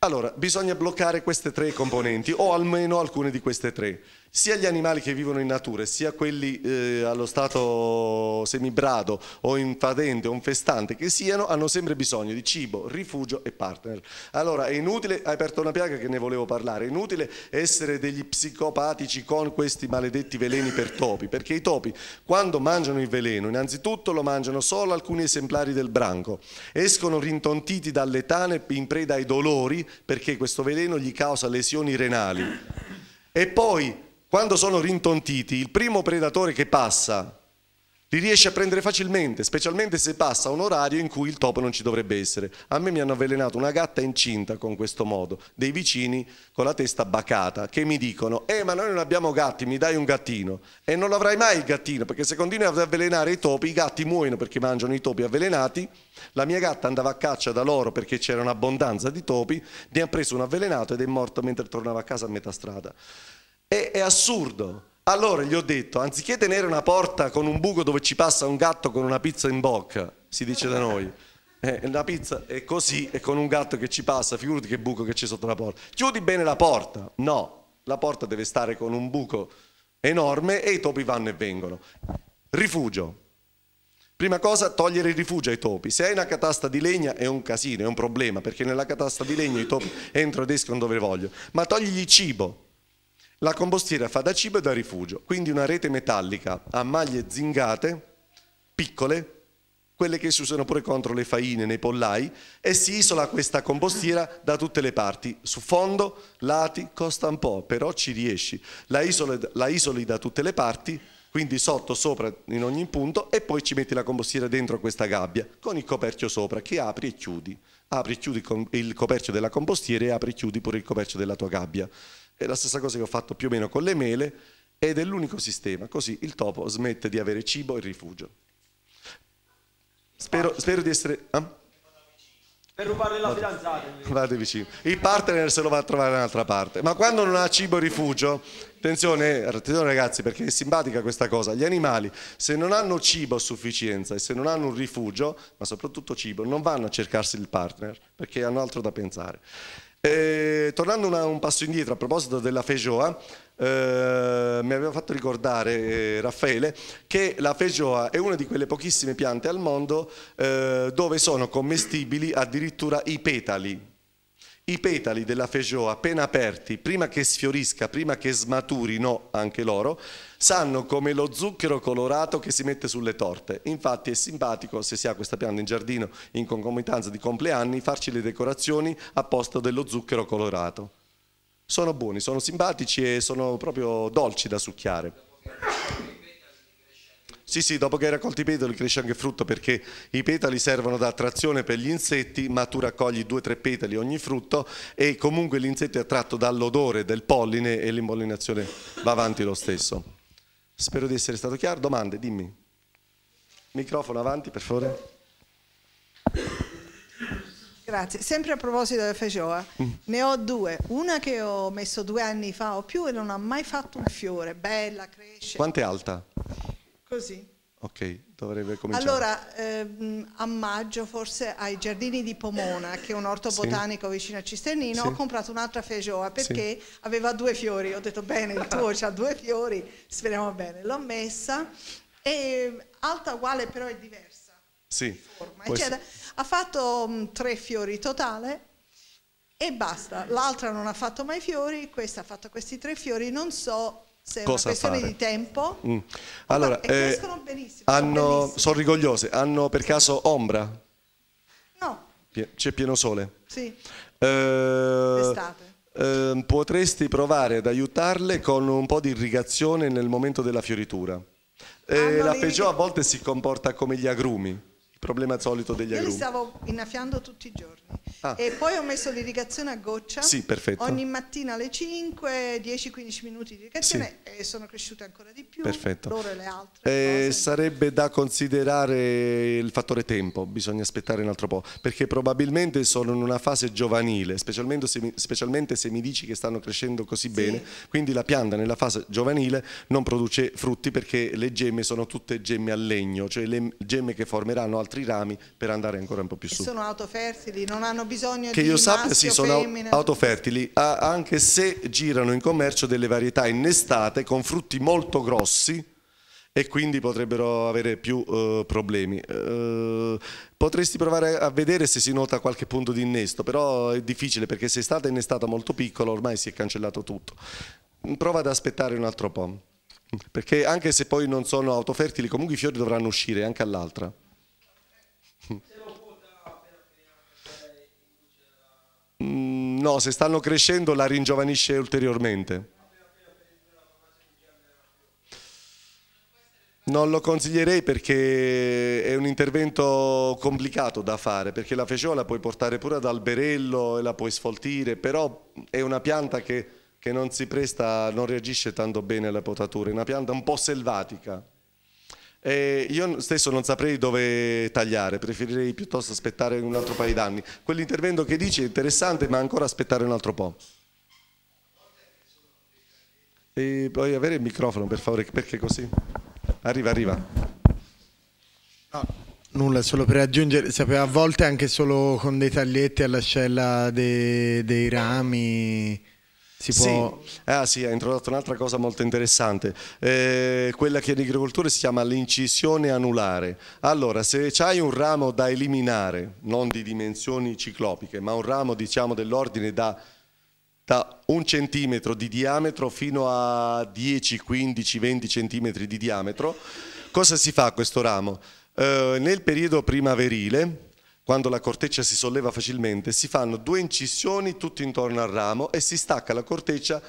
S1: Allora, bisogna bloccare queste tre componenti, o almeno alcune di queste tre sia gli animali che vivono in natura, sia quelli eh, allo stato semibrado o infadente o infestante che siano, hanno sempre bisogno di cibo, rifugio e partner. Allora è inutile, hai aperto una piaga che ne volevo parlare, è inutile essere degli psicopatici con questi maledetti veleni per topi, perché i topi quando mangiano il veleno, innanzitutto lo mangiano solo alcuni esemplari del branco, escono rintontiti dalle tane in preda ai dolori perché questo veleno gli causa lesioni renali. E poi quando sono rintontiti, il primo predatore che passa li riesce a prendere facilmente, specialmente se passa a un orario in cui il topo non ci dovrebbe essere. A me mi hanno avvelenato una gatta incinta con questo modo, dei vicini con la testa bacata, che mi dicono, eh ma noi non abbiamo gatti, mi dai un gattino. E non avrai mai il gattino, perché se continui ad avvelenare i topi, i gatti muoiono perché mangiano i topi avvelenati. La mia gatta andava a caccia da loro perché c'era un'abbondanza di topi, ne ha preso un avvelenato ed è morto mentre tornava a casa a metà strada. È, è assurdo. Allora gli ho detto, anziché tenere una porta con un buco dove ci passa un gatto con una pizza in bocca, si dice da noi, eh, una pizza è così e con un gatto che ci passa, figurati che buco che c'è sotto la porta. Chiudi bene la porta. No, la porta deve stare con un buco enorme e i topi vanno e vengono. Rifugio. Prima cosa, togliere il rifugio ai topi. Se hai una catasta di legna è un casino, è un problema, perché nella catasta di legna i topi entrano ed escono dove vogliono. Ma togli il cibo. La compostiera fa da cibo e da rifugio, quindi una rete metallica a maglie zingate, piccole, quelle che si usano pure contro le faine nei pollai, e si isola questa compostiera da tutte le parti, su fondo, lati, costa un po', però ci riesci. La isoli, la isoli da tutte le parti, quindi sotto, sopra, in ogni punto, e poi ci metti la compostiera dentro questa gabbia, con il coperchio sopra, che apri e chiudi. Apri e chiudi il coperchio della compostiera e apri e chiudi pure il coperchio della tua gabbia. È la stessa cosa che ho fatto più o meno con le mele ed è l'unico sistema, così il topo smette di avere cibo e rifugio. Spero, spero di essere... Eh?
S3: Per rubare la vado, fidanzata.
S1: Vado vicino. Il partner se lo va a trovare da un'altra parte. Ma quando non ha cibo e rifugio, attenzione, attenzione ragazzi perché è simpatica questa cosa, gli animali se non hanno cibo a sufficienza e se non hanno un rifugio, ma soprattutto cibo, non vanno a cercarsi il partner perché hanno altro da pensare. E, eh, tornando una, un passo indietro a proposito della Fejoa, eh, mi aveva fatto ricordare eh, Raffaele che la feijoa è una di quelle pochissime piante al mondo eh, dove sono commestibili addirittura i petali i petali della feijoa appena aperti, prima che sfiorisca, prima che smaturino anche loro, sanno come lo zucchero colorato che si mette sulle torte. Infatti è simpatico, se si ha questa pianta in giardino in concomitanza di compleanni, farci le decorazioni a posto dello zucchero colorato. Sono buoni, sono simpatici e sono proprio dolci da succhiare. Sì, sì, dopo che hai raccolto i petali cresce anche il frutto perché i petali servono da attrazione per gli insetti, ma tu raccogli due o tre petali ogni frutto e comunque l'insetto è attratto dall'odore del polline e l'impollinazione va avanti lo stesso. Spero di essere stato chiaro. Domande, dimmi. Microfono avanti, per favore.
S2: Grazie. Sempre a proposito della fecioa, mm. ne ho due. Una che ho messo due anni fa o più e non ha mai fatto un fiore. Bella, cresce.
S1: Quanto è alta? Così. Ok, dovrebbe cominciare. Allora,
S2: ehm, a maggio forse ai Giardini di Pomona, che è un orto botanico vicino a Cisternino, sì. ho comprato un'altra feijoa perché sì. aveva due fiori. Ho detto bene, il tuo ha due fiori, speriamo bene. L'ho messa, e alta uguale però è diversa.
S1: Sì. Forma, cioè,
S2: ha fatto mh, mm, tre fiori totale e basta. L'altra non ha fatto mai fiori, questa ha fatto questi tre fiori, non so se cosa è una questione fare. di tempo.
S1: Mm. Allora, eh, hanno, sono rigogliose, hanno per caso ombra? No. C'è pieno sole? Sì. Eh, eh, potresti provare ad aiutarle con un po' di irrigazione nel momento della fioritura. Eh, la Peugeot a volte si comporta come gli agrumi problema solito degli agrumi. Io li
S2: stavo innaffiando tutti i giorni. Ah. E poi ho messo l'irrigazione a goccia. Sì, perfetto. Ogni mattina alle 5, 10-15 minuti di irrigazione sì. e sono cresciute ancora di più. Perfetto. Loro
S1: e le altre. Eh, sarebbe da considerare il fattore tempo, bisogna aspettare un altro po', perché probabilmente sono in una fase giovanile, specialmente se mi, specialmente se mi dici che stanno crescendo così sì. bene, quindi la pianta nella fase giovanile non produce frutti perché le gemme sono tutte gemme a legno, cioè le gemme che formeranno altre altri rami per andare ancora un po' più su. Sono
S2: autofertili, non hanno bisogno che di Che io sappia sì, sono femmina.
S1: autofertili, anche se girano in commercio delle varietà innestate con frutti molto grossi e quindi potrebbero avere più eh, problemi. Eh, potresti provare a vedere se si nota qualche punto di innesto, però è difficile perché se è stata innestata molto piccola ormai si è cancellato tutto. Prova ad aspettare un altro po', perché anche se poi non sono autofertili, comunque i fiori dovranno uscire anche all'altra. Mm, no, se stanno crescendo la ringiovanisce ulteriormente. Non lo consiglierei perché è un intervento complicato da fare, perché la feciola puoi portare pure ad alberello e la puoi sfoltire, però è una pianta che, che non si presta, non reagisce tanto bene alla potatura, è una pianta un po' selvatica. Eh, io stesso non saprei dove tagliare, preferirei piuttosto aspettare un altro paio d'anni. Quell'intervento che dici è interessante, ma ancora aspettare un altro po'. E puoi avere il microfono per favore, perché così? Arriva, arriva. No, ah,
S3: nulla, solo per aggiungere, sapeva a volte anche solo con dei taglietti all'ascella dei, dei rami
S1: si può... Sì. Ah, sì, ha introdotto un'altra cosa molto interessante, eh, quella che in agricoltura si chiama l'incisione anulare. Allora, se hai un ramo da eliminare, non di dimensioni ciclopiche, ma un ramo diciamo, dell'ordine da, da, un centimetro di diametro fino a 10, 15, 20 centimetri di diametro, cosa si fa a questo ramo? Eh, nel periodo primaverile quando la corteccia si solleva facilmente si fanno due incisioni tutto intorno al ramo e si stacca la corteccia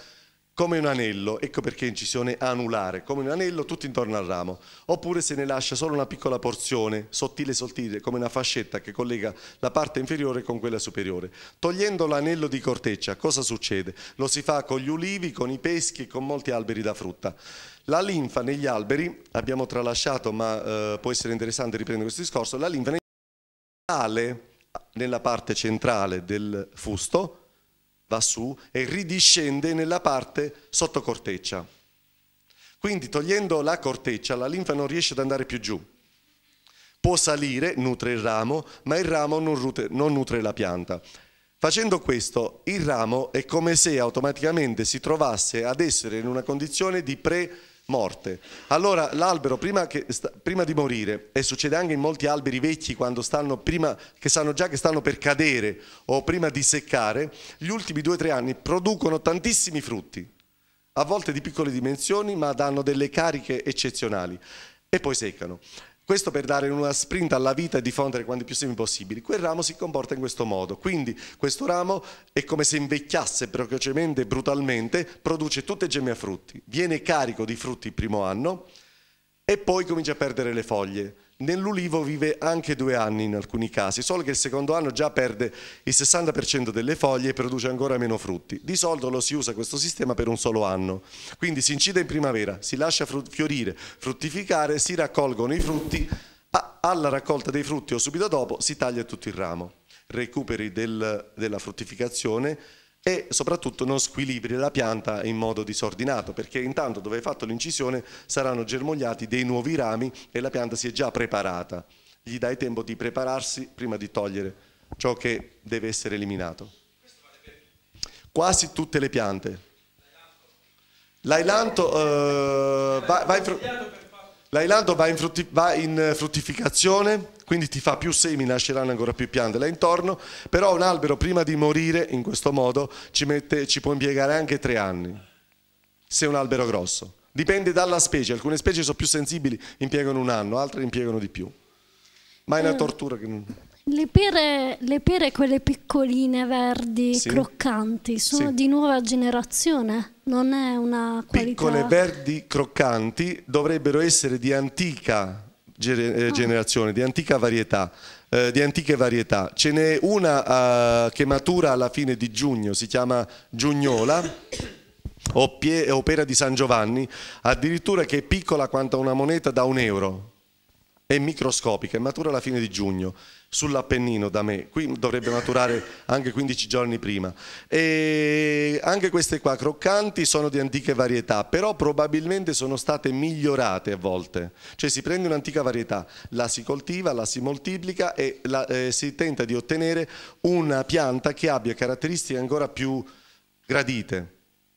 S1: come un anello, ecco perché incisione anulare, come un anello tutto intorno al ramo, oppure se ne lascia solo una piccola porzione, sottile sottile, come una fascetta che collega la parte inferiore con quella superiore. Togliendo l'anello di corteccia, cosa succede? Lo si fa con gli ulivi, con i peschi e con molti alberi da frutta. La linfa negli alberi, abbiamo tralasciato ma eh, può essere interessante riprendere questo discorso, la linfa negli sale nella parte centrale del fusto, va su e ridiscende nella parte sottocorteccia. Quindi togliendo la corteccia la linfa non riesce ad andare più giù. Può salire, nutre il ramo, ma il ramo non, rute, non nutre la pianta. Facendo questo, il ramo è come se automaticamente si trovasse ad essere in una condizione di pre morte. Allora l'albero prima, prima, di morire, e succede anche in molti alberi vecchi quando stanno prima, che sanno già che stanno per cadere o prima di seccare, gli ultimi due o tre anni producono tantissimi frutti, a volte di piccole dimensioni ma danno delle cariche eccezionali e poi seccano. Questo per dare una sprint alla vita e diffondere quanti più semi possibili. Quel ramo si comporta in questo modo, quindi questo ramo è come se invecchiasse precocemente e brutalmente, produce tutte gemme a frutti, viene carico di frutti il primo anno e poi comincia a perdere le foglie. Nell'ulivo vive anche due anni in alcuni casi, solo che il secondo anno già perde il 60% delle foglie e produce ancora meno frutti. Di solito lo si usa questo sistema per un solo anno. Quindi si incide in primavera, si lascia fiorire, fruttificare, si raccolgono i frutti, alla raccolta dei frutti o subito dopo si taglia tutto il ramo. Recuperi del, della fruttificazione, e soprattutto non squilibri la pianta in modo disordinato perché intanto dove hai fatto l'incisione saranno germogliati dei nuovi rami e la pianta si è già preparata. Gli dai tempo di prepararsi prima di togliere ciò che deve essere eliminato. Quasi tutte le piante. L'ailanto eh, va, va, va, in, fruttificazione quindi ti fa più semi, nasceranno ancora più piante là intorno, però un albero prima di morire in questo modo ci, mette, ci può impiegare anche tre anni, se è un albero grosso. Dipende dalla specie, alcune specie sono più sensibili, impiegano un anno, altre impiegano di più.
S2: Ma è una mm. tortura che non... Le pere, le pere, quelle piccoline, verdi, sì. croccanti, sono sì. di nuova generazione, non è una qualità... Piccole,
S1: verdi, croccanti dovrebbero essere di antica eh, ah. generazione, di, varietà, eh, di antiche varietà. Ce n'è una eh, che matura alla fine di giugno, si chiama Giugnola. O opera di San Giovanni, addirittura che è piccola quanto una moneta da un euro, è microscopica, è matura alla fine di giugno sull'Appennino da me, qui dovrebbe maturare anche 15 giorni prima. E anche queste qua croccanti sono di antiche varietà, però probabilmente sono state migliorate a volte, cioè si prende un'antica varietà, la si coltiva, la si moltiplica e la, eh, si tenta di ottenere una pianta che abbia caratteristiche ancora più gradite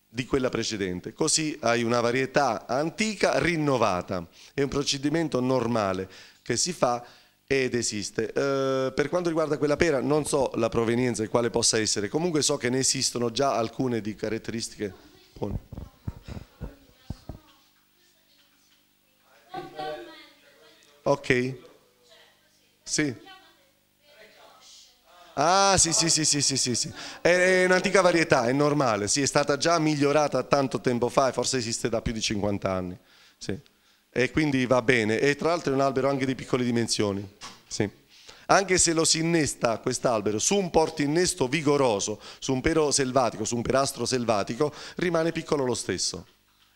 S1: di quella precedente. Così hai una varietà antica rinnovata. È un procedimento normale che si fa ed esiste. Eh, per quanto riguarda quella pera, non so la provenienza e quale possa essere, comunque so che ne esistono già alcune di caratteristiche. Buone. Ok. Sì. Ah sì sì sì sì sì sì, sì. È, un'antica varietà, è normale, sì, è stata già migliorata tanto tempo fa e forse esiste da più di 50 anni. Sì e quindi va bene. E tra l'altro è un albero anche di piccole dimensioni. Sì. Anche se lo si innesta quest'albero su un porto innesto vigoroso, su un pero selvatico, su un perastro selvatico, rimane piccolo lo stesso.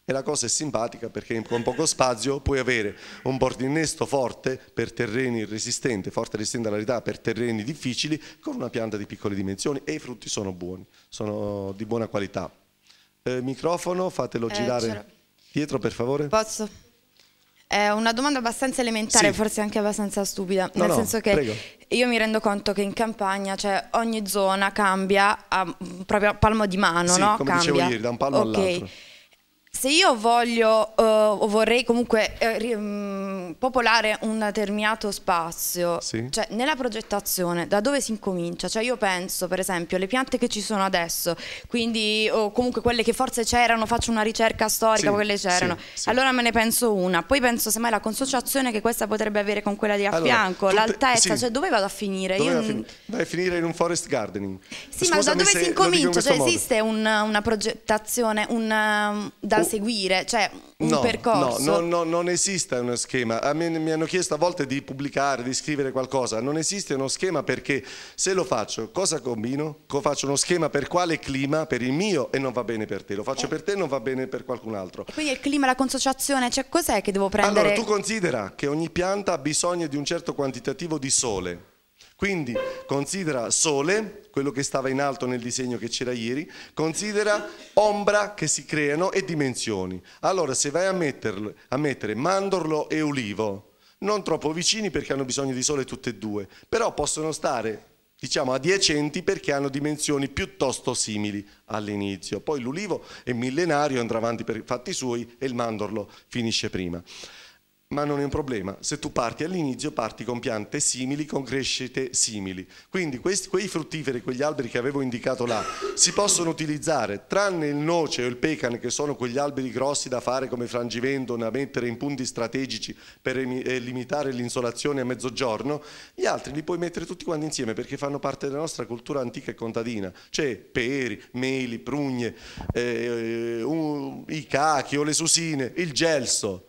S1: E la cosa è simpatica perché con poco spazio puoi avere un porto innesto forte per terreni resistenti, forte resistente alla realtà per terreni difficili, con una pianta di piccole dimensioni e i frutti sono buoni, sono di buona qualità. Eh, microfono, fatelo eh, girare dietro per favore. Posso?
S5: È una domanda abbastanza elementare, sì. forse anche abbastanza stupida, no, nel no, senso che prego. io mi rendo conto che in campagna cioè, ogni zona cambia a, proprio a palmo di mano, sì, no? Come cambia. dicevo ieri, da un palmo okay. all'altro se io voglio eh, o vorrei comunque eh, mm, popolare un determinato spazio, sì. cioè nella progettazione da dove si incomincia? Cioè io penso per esempio alle piante che ci sono adesso, quindi o comunque quelle che forse c'erano, faccio una ricerca storica, sì, quelle c'erano, sì, allora me ne penso una, poi penso semmai la consociazione che questa potrebbe avere con quella di a allora, fianco, l'altezza, cioè dove vado a finire? Dove io... a fin
S1: vai a finire in un forest gardening. Sì, Scusami ma da dove si incomincia? In cioè modo. esiste
S5: un, una progettazione, un, um, dal seguire, cioè un no, percorso. No, no,
S1: no, non esiste uno schema. A me mi hanno chiesto a volte di pubblicare, di scrivere qualcosa. Non esiste uno schema perché se lo faccio, cosa combino? Faccio uno schema per quale clima? Per il mio e non va bene per te. Lo faccio eh. per te e non va bene per qualcun altro. E
S5: quindi il clima, la consociazione, cioè cos'è che devo prendere? Allora, tu
S1: considera che ogni pianta ha bisogno di un certo quantitativo di sole quindi considera sole, quello che stava in alto nel disegno che c'era ieri, considera ombra che si creano e dimensioni. Allora se vai a, metterlo, a mettere mandorlo e ulivo, non troppo vicini perché hanno bisogno di sole tutte e due, però possono stare diciamo adiacenti perché hanno dimensioni piuttosto simili all'inizio. Poi l'ulivo è millenario, andrà avanti per i fatti suoi e il mandorlo finisce prima ma non è un problema. Se tu parti all'inizio, parti con piante simili, con crescite simili. Quindi questi, quei fruttiferi, quegli alberi che avevo indicato là, si possono utilizzare, tranne il noce o il pecan, che sono quegli alberi grossi da fare come frangivento, da mettere in punti strategici per eh, limitare l'insolazione a mezzogiorno, gli altri li puoi mettere tutti quanti insieme perché fanno parte della nostra cultura antica e contadina. Cioè peri, meli, prugne, eh, uh, i cachi o le susine, il gelso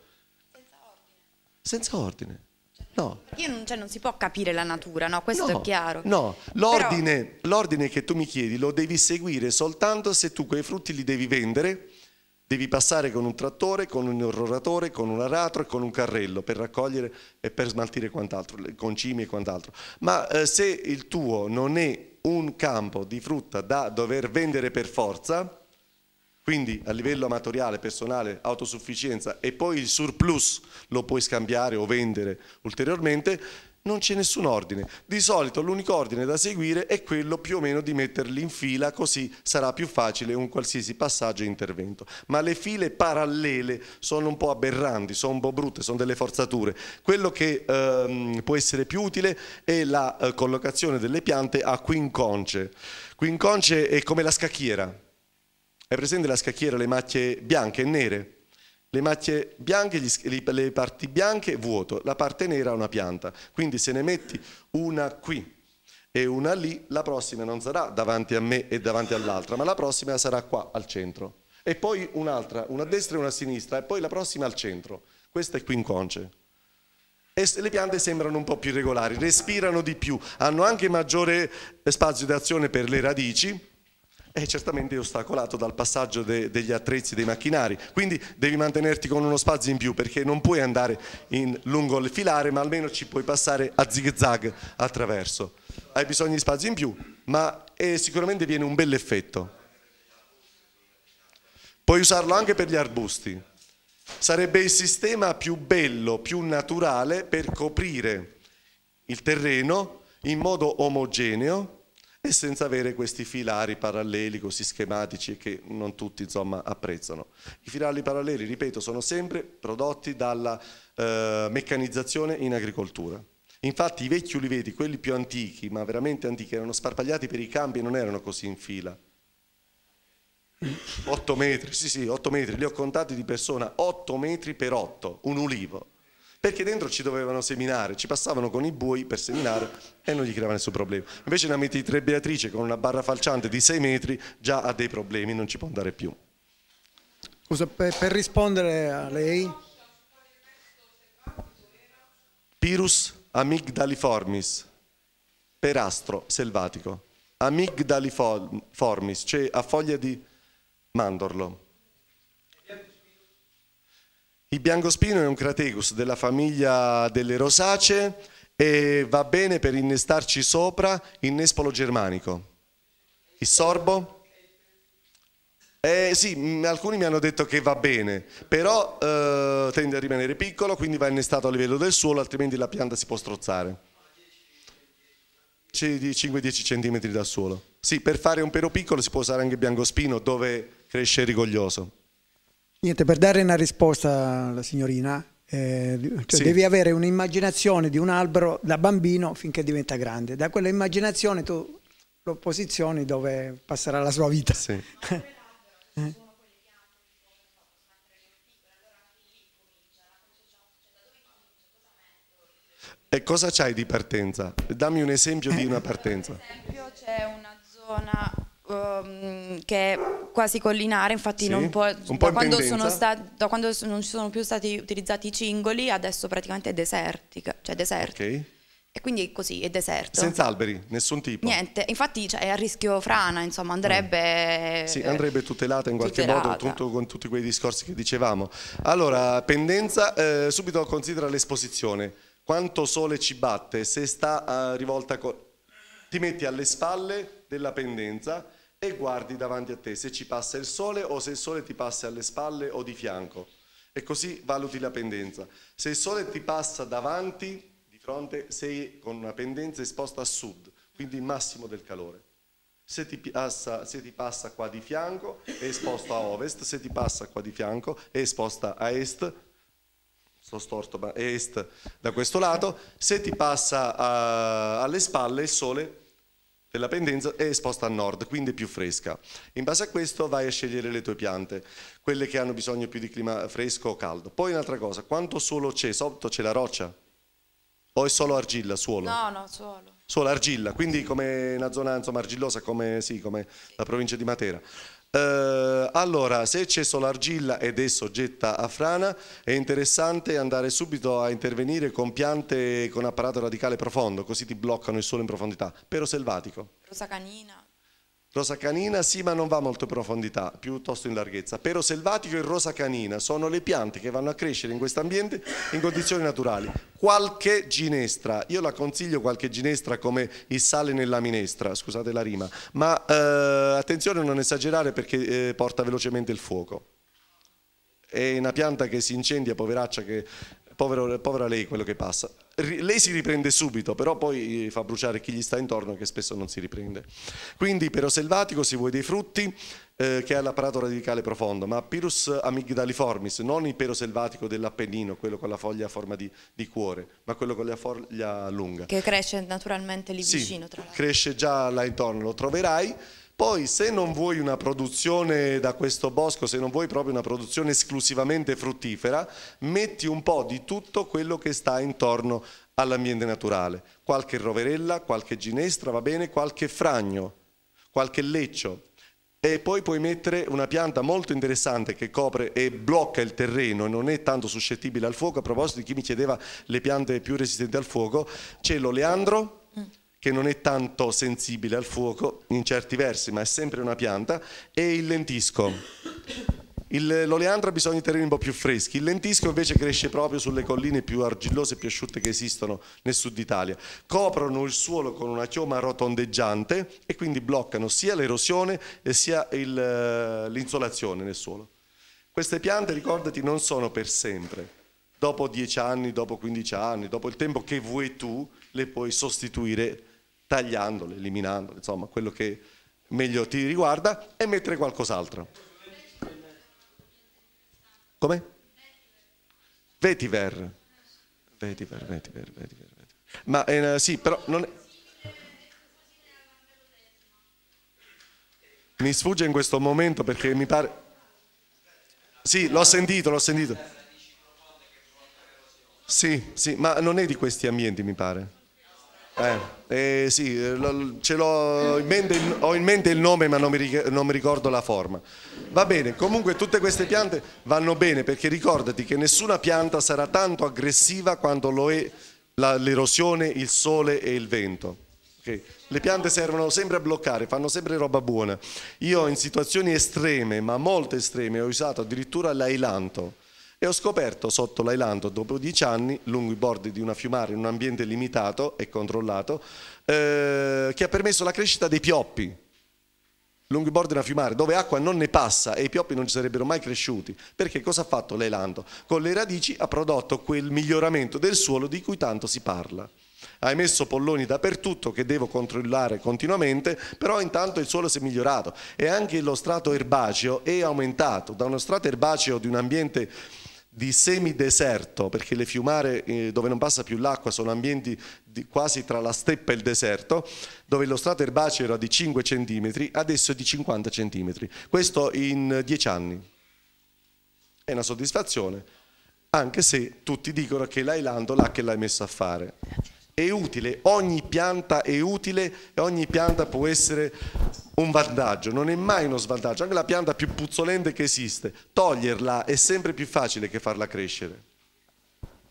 S1: senza ordine. No.
S5: Non, cioè, non, si può capire la natura, no? Questo no, è chiaro. No, l'ordine,
S1: Però... che tu mi chiedi lo devi seguire soltanto se tu quei frutti li devi vendere, devi passare con un trattore, con un roratore, con un aratro e con un carrello per raccogliere e per smaltire quant'altro, concimi e quant'altro. Ma eh, se il tuo non è un campo di frutta da dover vendere per forza, quindi a livello amatoriale, personale, autosufficienza e poi il surplus lo puoi scambiare o vendere ulteriormente, non c'è nessun ordine. Di solito l'unico ordine da seguire è quello più o meno di metterli in fila, così sarà più facile un qualsiasi passaggio e intervento. Ma le file parallele sono un po' aberranti, sono un po' brutte, sono delle forzature. Quello che ehm, può essere più utile è la eh, collocazione delle piante a quinconce. Quinconce è come la scacchiera è presente la scacchiera, le macchie bianche e nere? Le macchie bianche, le parti bianche vuoto, la parte nera è una pianta. Quindi se ne metti una qui e una lì, la prossima non sarà davanti a me e davanti all'altra, ma la prossima sarà qua al centro. E poi un'altra, una a destra e una a sinistra, e poi la prossima al centro. Questa è qui quinconce. E le piante sembrano un po' più regolari, respirano di più, hanno anche maggiore spazio d'azione per le radici, è certamente ostacolato dal passaggio de, degli attrezzi, dei macchinari, quindi devi mantenerti con uno spazio in più perché non puoi andare lungo il filare ma almeno ci puoi passare a zig zag attraverso, hai bisogno di spazio in più ma eh, sicuramente viene un bel effetto. Puoi usarlo anche per gli arbusti, sarebbe il sistema più bello, più naturale per coprire il terreno in modo omogeneo e senza avere questi filari paralleli così schematici che non tutti insomma, apprezzano. I filari paralleli, ripeto, sono sempre prodotti dalla eh, meccanizzazione in agricoltura. Infatti i vecchi uliveti, quelli più antichi, ma veramente antichi, erano sparpagliati per i campi e non erano così in fila. 8 metri, sì sì, 8 metri, li ho contati di persona, 8 metri per 8, un ulivo perché dentro ci dovevano seminare, ci passavano con i buoi per seminare e non gli creava nessun problema. Invece una mitritribiatrice con una barra falciante di 6 metri già ha dei problemi, non ci può andare più.
S3: Scusa, per rispondere a lei...
S1: Pirus amigdaliformis, perastro selvatico, amigdaliformis, cioè a foglia di mandorlo. Il biancospino è un Crategus della famiglia delle rosacee e va bene per innestarci sopra il nespolo germanico. Il sorbo? Eh, sì, mm, alcuni mi hanno detto che va bene, però eh, tende a rimanere piccolo, quindi va innestato a livello del suolo, altrimenti la pianta si può strozzare. 5-10 cm dal suolo. Sì, per fare un pero piccolo si può usare anche biancospino dove cresce rigoglioso.
S3: Niente, per dare una risposta alla signorina, eh, cioè sì. devi avere un'immaginazione di un albero da bambino finché diventa grande. Da quella immaginazione tu lo posizioni dove passerà la sua vita. Sì.
S1: Eh. E cosa c'hai di partenza? Dammi un esempio di eh. una partenza. Per esempio
S5: c'è una zona um, che è quasi collinare, infatti sì, non può, da, quando sono stati, da quando non ci sono più stati utilizzati i cingoli, adesso praticamente è desertica, cioè deserto. Okay. E quindi così, è deserto. Senza
S1: alberi, nessun tipo.
S5: Niente, infatti cioè, è a rischio frana, insomma, andrebbe... Mm. Sì, andrebbe
S1: tutelata in qualche tutelata. modo, tutto, con tutti quei discorsi che dicevamo. Allora, pendenza, eh, subito considera l'esposizione. Quanto sole ci batte, se sta eh, rivolta... Ti metti alle spalle della pendenza e guardi davanti a te se ci passa il sole o se il sole ti passa alle spalle o di fianco e così valuti la pendenza. Se il sole ti passa davanti, di fronte, sei con una pendenza esposta a sud, quindi il massimo del calore. Se ti, passa, se ti passa qua di fianco è esposto a ovest, se ti passa qua di fianco è esposta a est, sto storto ma è est da questo lato, se ti passa a, eh, alle spalle il sole della pendenza è esposta a nord, quindi è più fresca. In base a questo vai a scegliere le tue piante, quelle che hanno bisogno più di clima fresco o caldo. Poi un'altra cosa, quanto suolo c'è? Sotto c'è la roccia? O è solo argilla, suolo?
S5: No, no, suolo.
S1: Suolo, argilla, quindi come una zona insomma, argillosa, come, sì, come la provincia di Matera. Eh, allora, se c'è solo argilla ed è soggetta a frana, è interessante andare subito a intervenire con piante con apparato radicale profondo, così ti bloccano il suolo in profondità. Pero selvatico.
S5: Rosa canina.
S1: Rosa canina sì ma non va molto in profondità, piuttosto in larghezza. Pero selvatico e rosa canina sono le piante che vanno a crescere in questo ambiente in condizioni naturali. Qualche ginestra, io la consiglio qualche ginestra come il sale nella minestra, scusate la rima, ma eh, attenzione a non esagerare perché eh, porta velocemente il fuoco. È una pianta che si incendia, poveraccia, che, povero, povera lei quello che passa lei si riprende subito, però poi eh, fa bruciare chi gli sta intorno che spesso non si riprende. Quindi pero selvatico se vuoi dei frutti eh, che ha l'apparato radicale profondo, ma Pirus amigdaliformis, non il pero selvatico dell'Appennino, quello con la foglia a forma di, di, cuore, ma quello con la foglia lunga. Che
S5: cresce naturalmente lì sì, vicino, tra
S1: l'altro. cresce già là intorno, lo troverai. Poi se non vuoi una produzione da questo bosco, se non vuoi proprio una produzione esclusivamente fruttifera, metti un po' di tutto quello che sta intorno all'ambiente naturale. Qualche roverella, qualche ginestra, va bene, qualche fragno, qualche leccio. E poi puoi mettere una pianta molto interessante che copre e blocca il terreno e non è tanto suscettibile al fuoco. A proposito di chi mi chiedeva le piante più resistenti al fuoco, c'è l'oleandro. Mm che non è tanto sensibile al fuoco in certi versi, ma è sempre una pianta, e il lentisco. l'oleandra bisogna in terreni un po' più freschi, il lentisco invece cresce proprio sulle colline più argillose e più asciutte che esistono nel sud Italia. Coprono il suolo con una chioma rotondeggiante e quindi bloccano sia l'erosione sia eh, l'insolazione nel suolo. Queste piante, ricordati, non sono per sempre. Dopo 10 anni, dopo 15 anni, dopo il tempo che vuoi tu, le puoi sostituire tagliandole, eliminando, insomma, quello che meglio ti riguarda e mettere qualcos'altro. Come? Vetiver. Vetiver, vetiver, vetiver. Ma eh, sì, però non è... Mi sfugge in questo momento perché mi pare... Sì, l'ho sentito, l'ho sentito. Sì, sì, ma non è di questi ambienti, mi pare. Eh, eh sì, ho in, mente, ho in mente il nome ma non mi ricordo la forma. Va bene, comunque tutte queste piante vanno bene perché ricordati che nessuna pianta sarà tanto aggressiva quanto lo è l'erosione, il sole e il vento. Okay. Le piante servono sempre a bloccare, fanno sempre roba buona. Io in situazioni estreme, ma molto estreme, ho usato addirittura l'ailanto e ho scoperto sotto l'Ailando, dopo dieci anni, lungo i bordi di una fiumare, in un ambiente limitato e controllato, eh, che ha permesso la crescita dei pioppi, lungo i bordi di una fiumare dove acqua non ne passa e i pioppi non ci sarebbero mai cresciuti. Perché cosa ha fatto l'Elando? Con le radici ha prodotto quel miglioramento del suolo di cui tanto si parla. Hai messo polloni dappertutto che devo controllare continuamente, però intanto il suolo si è migliorato e anche lo strato erbaceo è aumentato da uno strato erbaceo di un ambiente di semideserto, perché le fiumare eh, dove non passa più l'acqua sono ambienti di, quasi tra la steppa e il deserto, dove lo strato erbaceo era di 5 cm, adesso è di 50 cm. Questo in 10 eh, anni. È una soddisfazione, anche se tutti dicono che l'hai lando che l'hai messo a fare è utile, ogni pianta è utile e ogni pianta può essere un vantaggio, non è mai uno svantaggio, anche la pianta più puzzolente che esiste, toglierla è sempre più facile che farla crescere,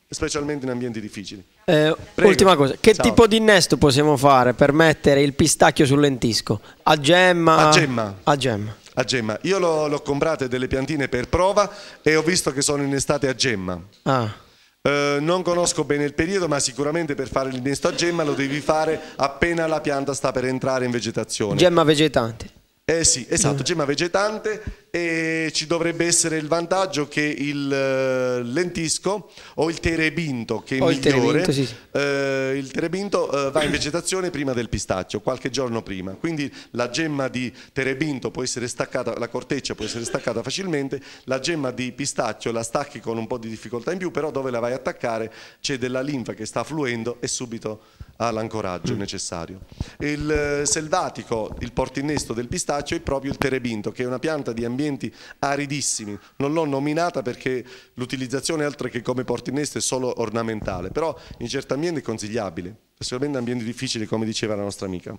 S1: specialmente in ambienti difficili.
S3: Eh, ultima cosa, che Ciao. tipo di innesto possiamo fare per mettere il pistacchio sul lentisco? A gemma? A gemma. A gemma.
S1: A gemma. Io l'ho comprate delle piantine per prova e ho visto che sono innestate a gemma. Ah. Eh, non conosco bene il periodo, ma sicuramente per fare l'innesto a gemma lo devi fare appena la pianta sta per entrare in vegetazione. Gemma
S3: vegetante.
S1: Eh sì, esatto, mm. gemma vegetante e ci dovrebbe essere il vantaggio che il eh, lentisco o il terebinto che è o migliore, il terebinto, sì. eh, il terebinto eh, va in vegetazione prima del pistacchio, qualche giorno prima, quindi la gemma di terebinto può essere staccata, la corteccia può essere staccata facilmente, la gemma di pistacchio la stacchi con un po' di difficoltà in più, però dove la vai a attaccare c'è della linfa che sta fluendo e subito ha l'ancoraggio mm. necessario. Il eh, selvatico, il portinnesto del pistacchio è proprio il terebinto, che è una pianta di ambiente ingredienti aridissimi. Non l'ho nominata perché l'utilizzazione altro che come portineste è solo ornamentale, però in certi ambienti è consigliabile, specialmente in ambienti difficili come diceva la nostra amica.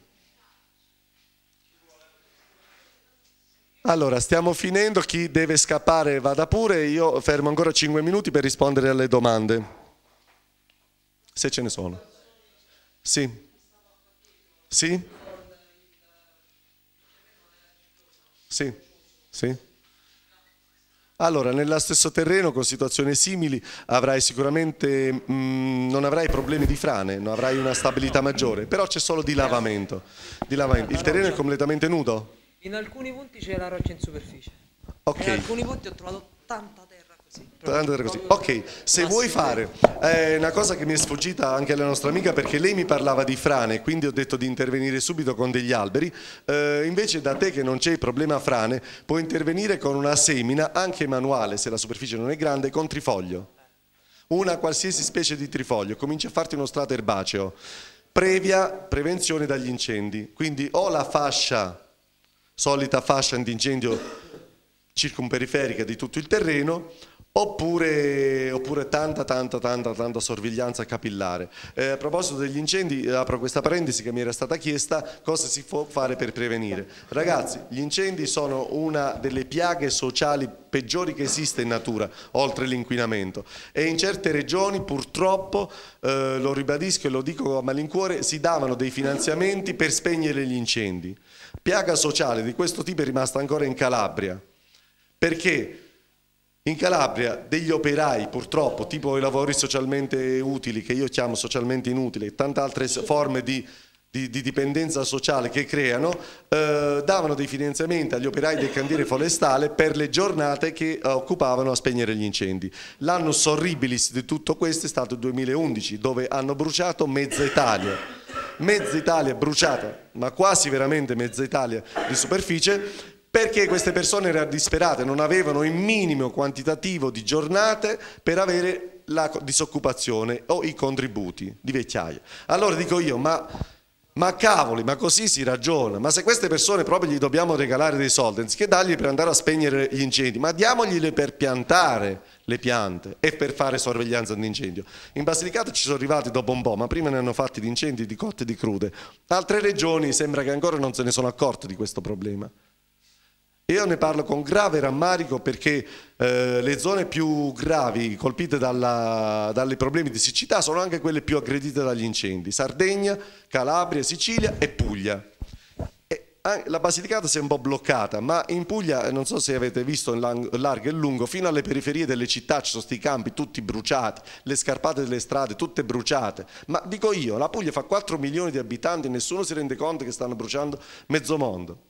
S1: Allora, stiamo finendo, chi deve scappare vada pure, io fermo ancora 5 minuti per rispondere alle domande, se ce ne sono. Sì? Sì? Sì? Sì? Allora, nello stesso terreno, con situazioni simili, avrai sicuramente mh, mm, non avrai problemi di frane, non avrai una stabilità maggiore, però c'è solo di lavamento. Di lavamento. Il terreno è completamente nudo?
S2: In alcuni punti c'è la roccia in superficie.
S1: Ok. In alcuni
S2: punti ho trovato tanta
S1: Ok, se vuoi fare, è eh, una cosa che mi è sfuggita anche alla nostra amica perché lei mi parlava di frane, quindi ho detto di intervenire subito con degli alberi, eh, invece da te che non c'è il problema frane puoi intervenire con una semina, anche manuale se la superficie non è grande, con trifoglio, una qualsiasi specie di trifoglio, comincia a farti uno strato erbaceo, previa prevenzione dagli incendi, quindi o la fascia, solita fascia antincendio circumperiferica di tutto il terreno, Oppure, oppure, tanta, tanta, tanta, tanta sorveglianza capillare. Eh, a proposito degli incendi, apro questa parentesi che mi era stata chiesta, cosa si può fare per prevenire? Ragazzi, gli incendi sono una delle piaghe sociali peggiori che esiste in natura, oltre l'inquinamento. E in certe regioni purtroppo, eh, lo ribadisco e lo dico a malincuore, si davano dei finanziamenti per spegnere gli incendi. Piaga sociale di questo tipo è rimasta ancora in Calabria. Perché? In Calabria degli operai purtroppo, tipo i lavori socialmente utili, che io chiamo socialmente inutili, e tante altre forme di, di, di dipendenza sociale che creano, eh, davano dei finanziamenti agli operai del cantiere forestale per le giornate che occupavano a spegnere gli incendi. L'anno sorribilis di tutto questo è stato il 2011, dove hanno bruciato mezza Italia. Mezza Italia bruciata, ma quasi veramente mezza Italia di superficie, perché queste persone erano disperate, non avevano il minimo quantitativo di giornate per avere la disoccupazione o i contributi di vecchiaia. Allora dico io, ma, ma cavoli, ma così si ragiona, ma se queste persone proprio gli dobbiamo regalare dei soldi, anziché dargli per andare a spegnere gli incendi, ma diamogliele per piantare le piante e per fare sorveglianza di incendio. In Basilicata ci sono arrivati dopo un po', ma prima ne hanno fatti di incendi, di cotte e di crude. Altre regioni sembra che ancora non se ne sono accorte di questo problema. Io ne parlo con grave rammarico perché eh, le zone più gravi colpite dai problemi di siccità sono anche quelle più aggredite dagli incendi. Sardegna, Calabria, Sicilia e Puglia. Ah, la Basilicata si è un po' bloccata, ma in Puglia, eh, non so se avete visto in largo e lungo, fino alle periferie delle città ci sono questi campi tutti bruciati, le scarpate delle strade tutte bruciate. Ma dico io, la Puglia fa 4 milioni di abitanti e nessuno si rende conto che stanno bruciando mezzo mondo.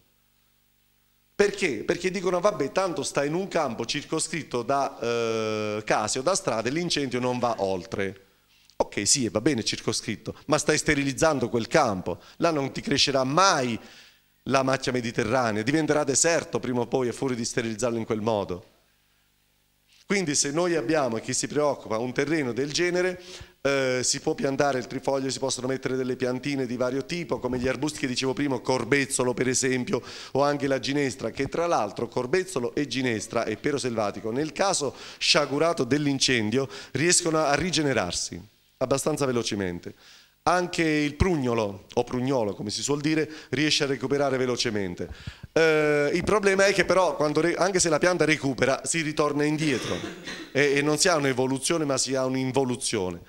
S1: Perché? Perché dicono vabbè tanto sta in un campo circoscritto da eh, case o da strade, l'incendio non va oltre. Ok sì, va bene circoscritto, ma stai sterilizzando quel campo, là non ti crescerà mai la macchia mediterranea, diventerà deserto prima o poi a fuori di sterilizzarlo in quel modo. Quindi se noi abbiamo, e chi si preoccupa, un terreno del genere, eh, si può piantare il trifoglio, si possono mettere delle piantine di vario tipo come gli arbusti che dicevo prima, corbezzolo per esempio o anche la ginestra che tra l'altro corbezzolo e ginestra e pero selvatico nel caso sciagurato dell'incendio riescono a rigenerarsi abbastanza velocemente. Anche il prugnolo, o prugnolo come si suol dire, riesce a recuperare velocemente. Eh, il problema è che però, anche se la pianta recupera, si ritorna indietro e, e non si ha un'evoluzione ma si ha un'involuzione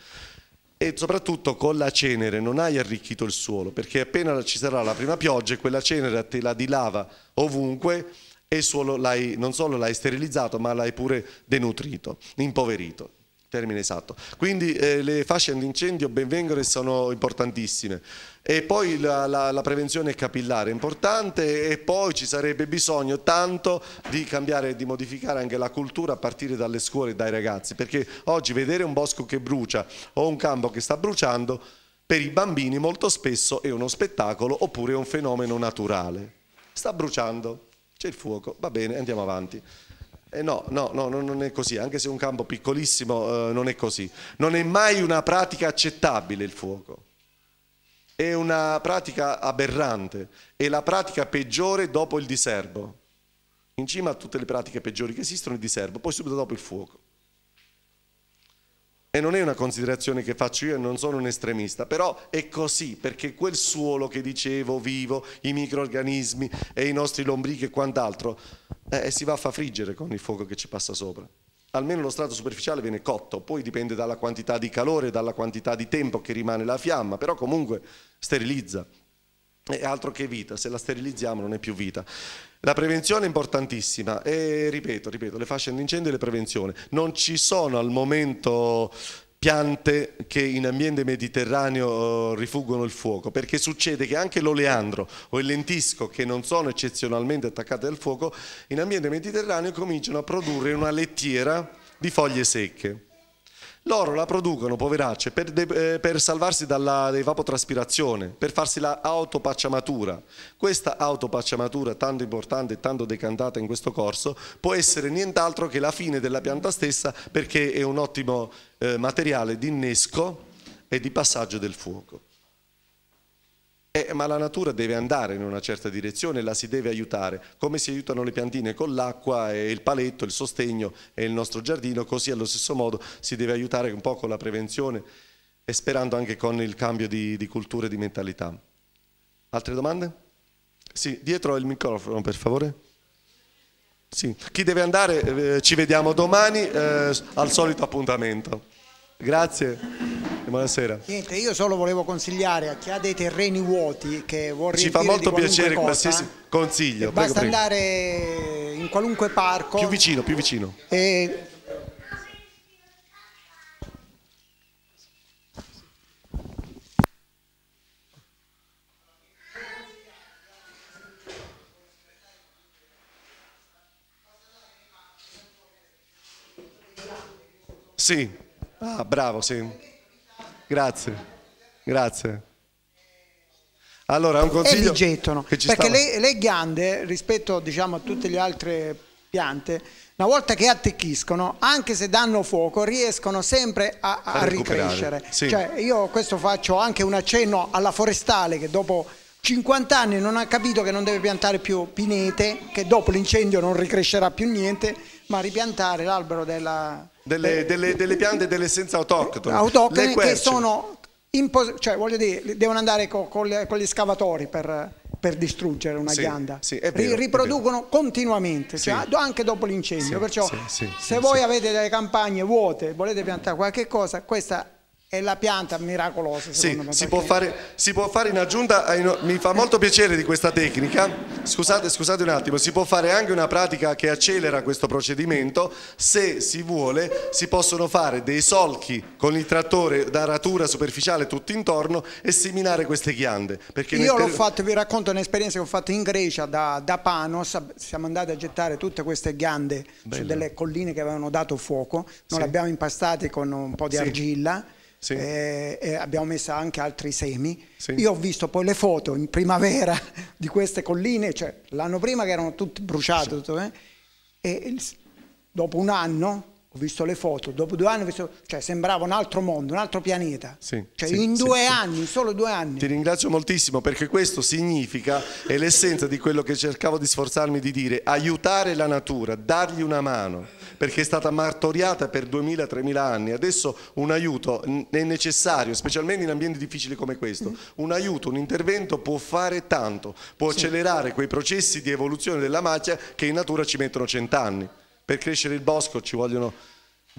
S1: e soprattutto con la cenere non hai arricchito il suolo perché appena ci sarà la prima pioggia quella cenere te la dilava ovunque e il suolo l'hai, non solo l'hai sterilizzato ma l'hai pure denutrito, impoverito termine esatto. Quindi eh, le fasce antincendio benvengono e sono importantissime. E poi la, la, la prevenzione capillare è importante e poi ci sarebbe bisogno tanto di cambiare e di modificare anche la cultura a partire dalle scuole e dai ragazzi, perché oggi vedere un bosco che brucia o un campo che sta bruciando per i bambini molto spesso è uno spettacolo oppure è un fenomeno naturale. Sta bruciando, c'è il fuoco, va bene, andiamo avanti. Eh no, no, no, non è così, anche se è un campo piccolissimo eh, non è così. Non è mai una pratica accettabile il fuoco è una pratica aberrante, è la pratica peggiore dopo il diserbo. In cima a tutte le pratiche peggiori che esistono il diserbo, poi subito dopo il fuoco. E non è una considerazione che faccio io e non sono un estremista, però è così perché quel suolo che dicevo vivo, i microrganismi e i nostri lombrichi e quant'altro, eh, si va a far friggere con il fuoco che ci passa sopra almeno lo strato superficiale viene cotto, poi dipende dalla quantità di calore, dalla quantità di tempo che rimane la fiamma, però comunque sterilizza. È altro che vita, se la sterilizziamo non è più vita. La prevenzione è importantissima e ripeto, ripeto, le fasce antincendio e le prevenzioni. Non ci sono al momento piante che in ambiente mediterraneo eh, rifuggono il fuoco, perché succede che anche l'oleandro o il lentisco, che non sono eccezionalmente attaccate al fuoco, in ambiente mediterraneo cominciano a produrre una lettiera di foglie secche. Loro la producono, poveracce, per, de, eh, per salvarsi dall'evapotraspirazione, per farsi la Questa autopacciamatura, tanto importante e tanto decantata in questo corso, può essere nient'altro che la fine della pianta stessa perché è un ottimo eh, materiale di innesco e di passaggio del fuoco. Eh, ma la natura deve andare in una certa direzione, la si deve aiutare, come si aiutano le piantine con l'acqua e il paletto, il sostegno e il nostro giardino, così allo stesso modo si deve aiutare un po' con la prevenzione e sperando anche con il cambio di, di cultura e di mentalità. Altre domande? Sì, dietro il microfono per favore. Sì. Chi deve andare eh, ci vediamo domani eh, al solito appuntamento. Grazie. Buonasera.
S3: Niente, io solo volevo consigliare a chi ha dei terreni vuoti che vuole Ci fa molto piacere cosa, qualsiasi
S1: consiglio. Basta prego,
S3: andare in qualunque
S1: parco. Più vicino, più vicino. E... Sì, ah, bravo, sì. Grazie, grazie. Allora, un consiglio. E li gettano. Perché stava. le,
S3: le ghiande, rispetto diciamo, a tutte le altre piante, una volta che attecchiscono, anche se danno fuoco, riescono sempre a, a, a ricrescere. Sì. Cioè, io questo faccio anche un accenno alla forestale che dopo 50 anni non ha capito che non deve piantare più pinete, che dopo l'incendio non ricrescerà più niente, ma ripiantare l'albero della
S1: delle, eh, delle, delle piante, delle essenze autoctone. Autoctone che
S3: sono, cioè voglio dire, devono andare con, con, le, con gli scavatori per, per distruggere una sì, ghianda. Sì, vero, riproducono continuamente, cioè anche dopo l'incendio. Perciò se voi avete delle campagne vuote, volete piantare qualche cosa, questa è la pianta miracolosa.
S1: Sì, me, si, può fare, si, può fare, in aggiunta, ai no... mi fa molto piacere di questa tecnica, scusate, scusate un attimo, si può fare anche una pratica che accelera questo procedimento, se si vuole si possono fare dei solchi con il trattore da ratura superficiale tutto intorno e seminare queste ghiande. Io l'ho fatto,
S3: vi racconto un'esperienza che ho fatto in Grecia da, da Panos, siamo andati a gettare tutte queste ghiande Bello. su delle colline che avevano dato fuoco, noi sì. le abbiamo impastate con un po' di sì. argilla sì. eh, e abbiamo messo anche altri semi. Sì. Io ho visto poi le foto in primavera di queste colline, cioè l'anno prima che erano tutte bruciate, sì. tutto, eh? e dopo un anno ho visto le foto, dopo due anni visto, cioè, sembrava un altro mondo, un altro pianeta.
S1: Sì, cioè, sì, in due sì, anni, solo due anni. Ti ringrazio moltissimo perché questo significa, è l'essenza di quello che cercavo di sforzarmi di dire, aiutare la natura, dargli una mano perché è stata martoriata per 2000-3000 anni. Adesso un aiuto è necessario, specialmente in ambienti difficili come questo. Mm-hmm. Un aiuto, un intervento può fare tanto, può accelerare quei processi di evoluzione della macchia che in natura ci mettono cent'anni. Per crescere il bosco ci vogliono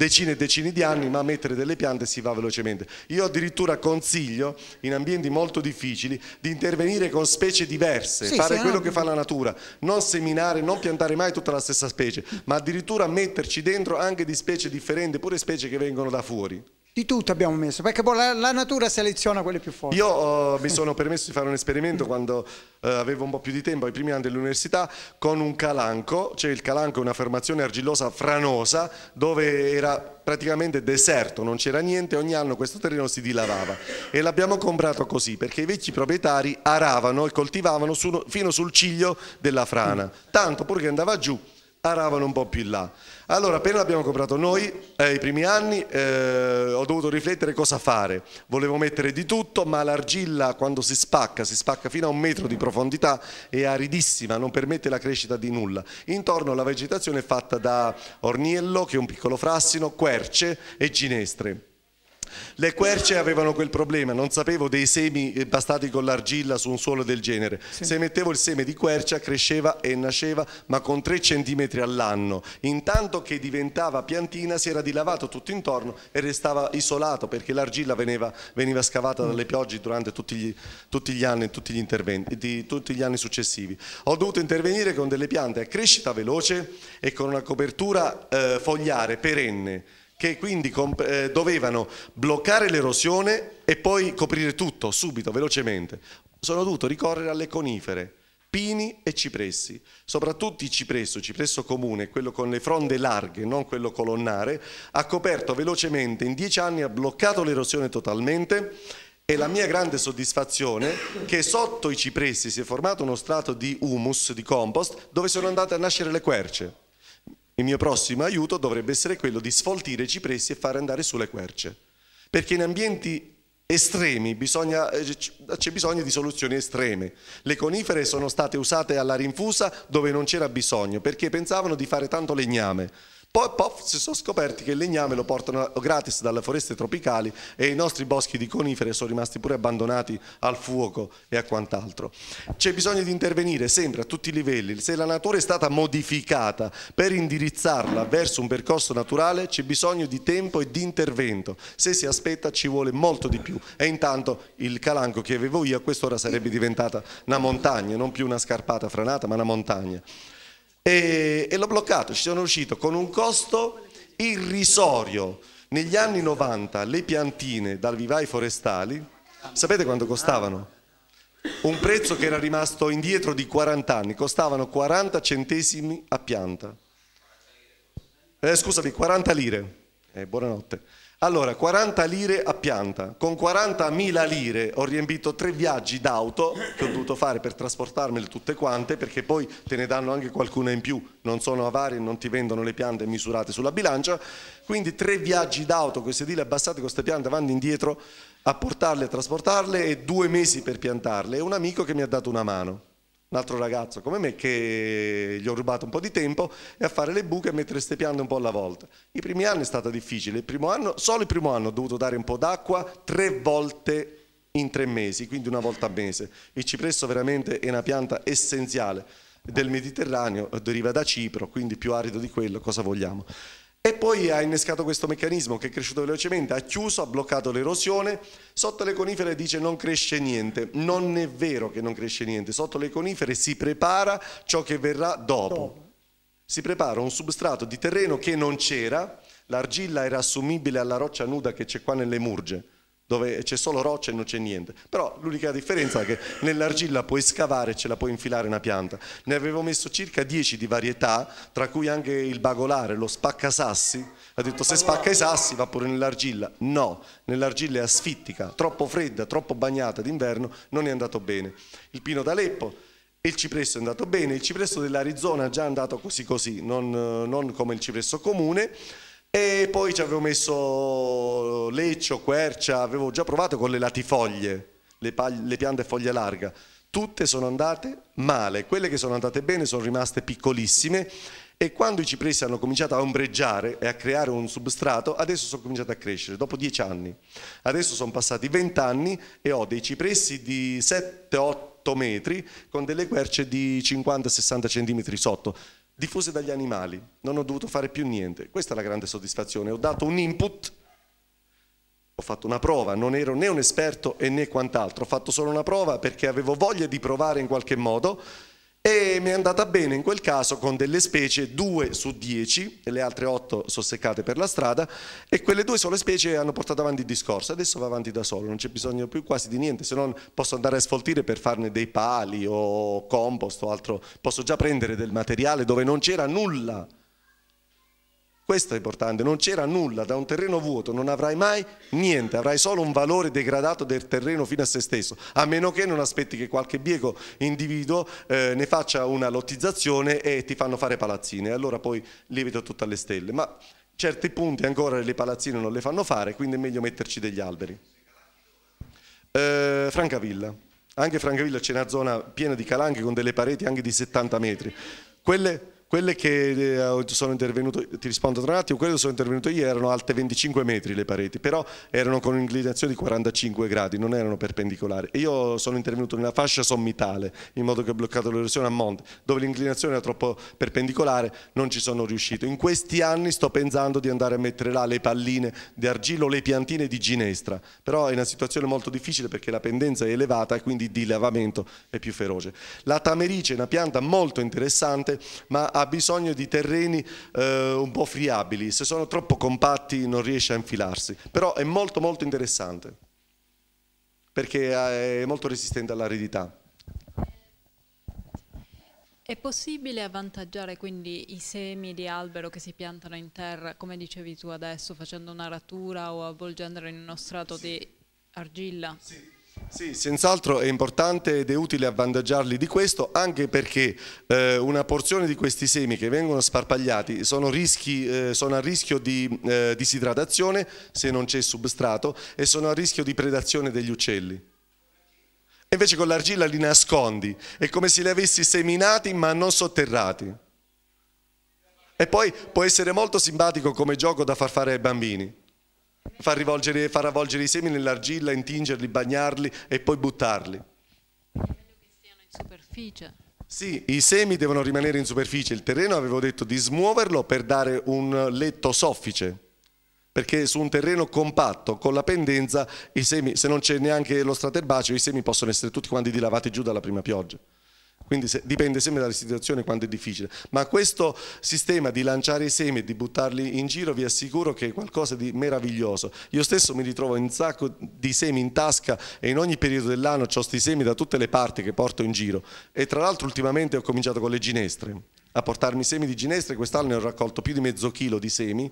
S1: decine e decine di anni, ma a mettere delle piante si va velocemente. Io addirittura consiglio, in ambienti molto difficili, di intervenire con specie diverse, sì, fare quello non... che fa la natura, non seminare, non piantare mai tutta la stessa specie, ma addirittura metterci dentro anche di specie differenti, pure specie che vengono da fuori.
S3: Di tutto abbiamo messo, perché poi boh, la, la natura seleziona quelle più forti.
S1: Io oh, mi sono permesso di fare un esperimento quando eh, avevo un po' più di tempo, ai primi anni dell'università, con un calanco, cioè il calanco è una formazione argillosa franosa dove era praticamente deserto, non c'era niente, ogni anno questo terreno si dilavava e l'abbiamo comprato così perché i vecchi proprietari aravano e coltivavano su, fino sul ciglio della frana, tanto purché andava giù aravano un po' più in là. Allora, appena l'abbiamo comprato noi, eh, i primi anni, eh, ho dovuto riflettere cosa fare. Volevo mettere di tutto, ma l'argilla quando si spacca, si spacca fino a un metro di profondità, è aridissima, non permette la crescita di nulla. Intorno la vegetazione è fatta da orniello, che è un piccolo frassino, querce e ginestre. Le querce avevano quel problema, non sapevo dei semi eh, bastati con l'argilla su un suolo del genere. Sì. Se mettevo il seme di quercia cresceva e nasceva ma con 3 cm all'anno. Intanto che diventava piantina si era dilavato tutto intorno e restava isolato perché l'argilla veniva, veniva, scavata dalle piogge durante tutti gli, tutti gli anni, tutti gli interventi, di, tutti gli anni successivi. Ho dovuto intervenire con delle piante a crescita veloce e con una copertura eh, fogliare perenne che quindi eh, dovevano bloccare l'erosione e poi coprire tutto subito, velocemente. Sono dovuto ricorrere alle conifere, pini e cipressi, soprattutto il cipresso, il cipresso comune, quello con le fronde larghe, non quello colonnare, ha coperto velocemente, in dieci anni ha bloccato l'erosione totalmente e la mia grande soddisfazione è che sotto i cipressi si è formato uno strato di humus, di compost, dove sono andate a nascere le querce. Il mio prossimo aiuto dovrebbe essere quello di sfoltire i cipressi e far andare su le querce, perché in ambienti estremi eh, c'è bisogno di soluzioni estreme. Le conifere sono state usate alla rinfusa dove non c'era bisogno, perché pensavano di fare tanto legname. Poi, poi si sono scoperti che il legname lo portano gratis dalle foreste tropicali e i nostri boschi di conifere sono rimasti pure abbandonati al fuoco e a quant'altro. C'è bisogno di intervenire sempre a tutti i livelli. Se la natura è stata modificata per indirizzarla verso un percorso naturale c'è bisogno di tempo e di intervento. Se si aspetta ci vuole molto di più e intanto il calanco che avevo io a quest'ora sarebbe diventata una montagna, non più una scarpata franata ma una montagna e, e l'ho bloccato, ci sono uscito con un costo irrisorio. Negli anni 90 le piantine dal vivai forestali, sapete quanto costavano? Un prezzo che era rimasto indietro di 40 anni, costavano 40 centesimi a pianta. Eh, scusami, 40 lire. Eh, buonanotte. Allora, 40 lire a pianta. Con 40.000 lire ho riempito tre viaggi d'auto che ho dovuto fare per trasportarmele tutte quante, perché poi te ne danno anche qualcuna in più, non sono avari e non ti vendono le piante misurate sulla bilancia. Quindi tre viaggi d'auto, queste sedili abbassate con queste piante vanno indietro a portarle, a trasportarle e due mesi per piantarle. E un amico che mi ha dato una mano un altro ragazzo come me che gli ho rubato un po' di tempo e a fare le buche e mettere queste piante un po' alla volta. I primi anni è stato difficile, il primo anno, solo il primo anno ho dovuto dare un po' d'acqua tre volte in tre mesi, quindi una volta al mese. Il cipresso veramente è una pianta essenziale del Mediterraneo, deriva da Cipro, quindi più arido di quello, cosa vogliamo e poi ha innescato questo meccanismo che è cresciuto velocemente, ha chiuso, ha bloccato l'erosione, sotto le conifere dice non cresce niente, non è vero che non cresce niente, sotto le conifere si prepara ciò che verrà dopo. Si prepara un substrato di terreno che non c'era, l'argilla era assumibile alla roccia nuda che c'è qua nelle murge, dove c'è solo roccia e non c'è niente. Però l'unica differenza è che nell'argilla puoi scavare e ce la puoi infilare una pianta. Ne avevo messo circa 10 di varietà, tra cui anche il bagolare, lo spaccasassi. Ha detto se spacca i sassi va pure nell'argilla. No, nell'argilla è asfittica, troppo fredda, troppo bagnata d'inverno, non è andato bene. Il pino d'Aleppo e il cipresso è andato bene, il cipresso dell'Arizona è già andato così così, non, non come il cipresso comune. E poi ci avevo messo leccio, quercia, avevo già provato con le latifoglie, le, le piante foglia larga. Tutte sono andate male, quelle che sono andate bene sono rimaste piccolissime e quando i cipressi hanno cominciato a ombreggiare e a creare un substrato, adesso sono cominciati a crescere, dopo dieci anni. Adesso sono passati vent'anni e ho dei cipressi di 7-8 metri con delle querce di 50-60 cm sotto diffuse dagli animali, non ho dovuto fare più niente. Questa è la grande soddisfazione, ho dato un input, ho fatto una prova, non ero né un esperto né quant'altro, ho fatto solo una prova perché avevo voglia di provare in qualche modo e mi è andata bene in quel caso con delle specie 2 su 10 le altre 8 sono seccate per la strada e quelle due sole specie hanno portato avanti il discorso adesso va avanti da solo non c'è bisogno più quasi di niente se non posso andare a sfoltire per farne dei pali o compost o altro posso già prendere del materiale dove non c'era nulla questo è importante, non c'era nulla, da un terreno vuoto non avrai mai niente, avrai solo un valore degradato del terreno fino a se stesso, a meno che non aspetti che qualche bieco individuo eh, ne faccia una lottizzazione e ti fanno fare palazzine, e allora poi lievita tutte le stelle. Ma certi punti ancora le palazzine non le fanno fare, quindi è meglio metterci degli alberi. Eh, Francavilla, anche Francavilla c'è una zona piena di calanche con delle pareti anche di 70 metri. Quelle quelle che eh, sono intervenuto, ti rispondo tra un attimo, quelle che sono intervenuto io erano alte 25 metri le pareti, però erano con un'inclinazione di 45 gradi, non erano perpendicolari. Io sono intervenuto nella fascia sommitale, in modo che ho bloccato l'erosione a monte, dove l'inclinazione era troppo perpendicolare, non ci sono riuscito. In questi anni sto pensando di andare a mettere là le palline di argillo, le piantine di ginestra, però è una situazione molto difficile perché la pendenza è elevata e quindi il dilavamento è più feroce. La tamerice è una pianta molto interessante, ma ha ha bisogno di terreni eh, un po' friabili, se sono troppo compatti non riesce a infilarsi, però è molto molto interessante perché eh, è molto resistente all'aridità.
S3: È possibile avvantaggiare quindi i semi di albero che si piantano in terra, come dicevi tu adesso, facendo una ratura o avvolgendolo in uno strato sì. di argilla? Sì.
S1: Sì, senz'altro è importante ed è utile avvantaggiarli di questo anche perché eh, una porzione di questi semi che vengono sparpagliati sono, rischi, eh, sono a rischio di eh, disidratazione se non c'è substrato e sono a rischio di predazione degli uccelli. Invece con l'argilla li nascondi, è come se li avessi seminati ma non sotterrati. E poi può essere molto simpatico come gioco da far fare ai bambini Far, far avvolgere i semi nell'argilla, intingerli, bagnarli e poi buttarli. Sì, i semi devono rimanere in superficie, il terreno avevo detto di smuoverlo per dare un letto soffice, perché su un terreno compatto, con la pendenza, i semi, se non c'è neanche lo strato erbaceo, i semi possono essere tutti quanti dilavati giù dalla prima pioggia quindi se, dipende sempre dalla situazione quanto è difficile, ma questo sistema di lanciare i semi e di buttarli in giro vi assicuro che è qualcosa di meraviglioso, io stesso mi ritrovo un sacco di semi in tasca e in ogni periodo dell'anno ho questi semi da tutte le parti che porto in giro e tra l'altro ultimamente ho cominciato con le ginestre, a portarmi semi di ginestre, quest'anno ne ho raccolto più di mezzo chilo di semi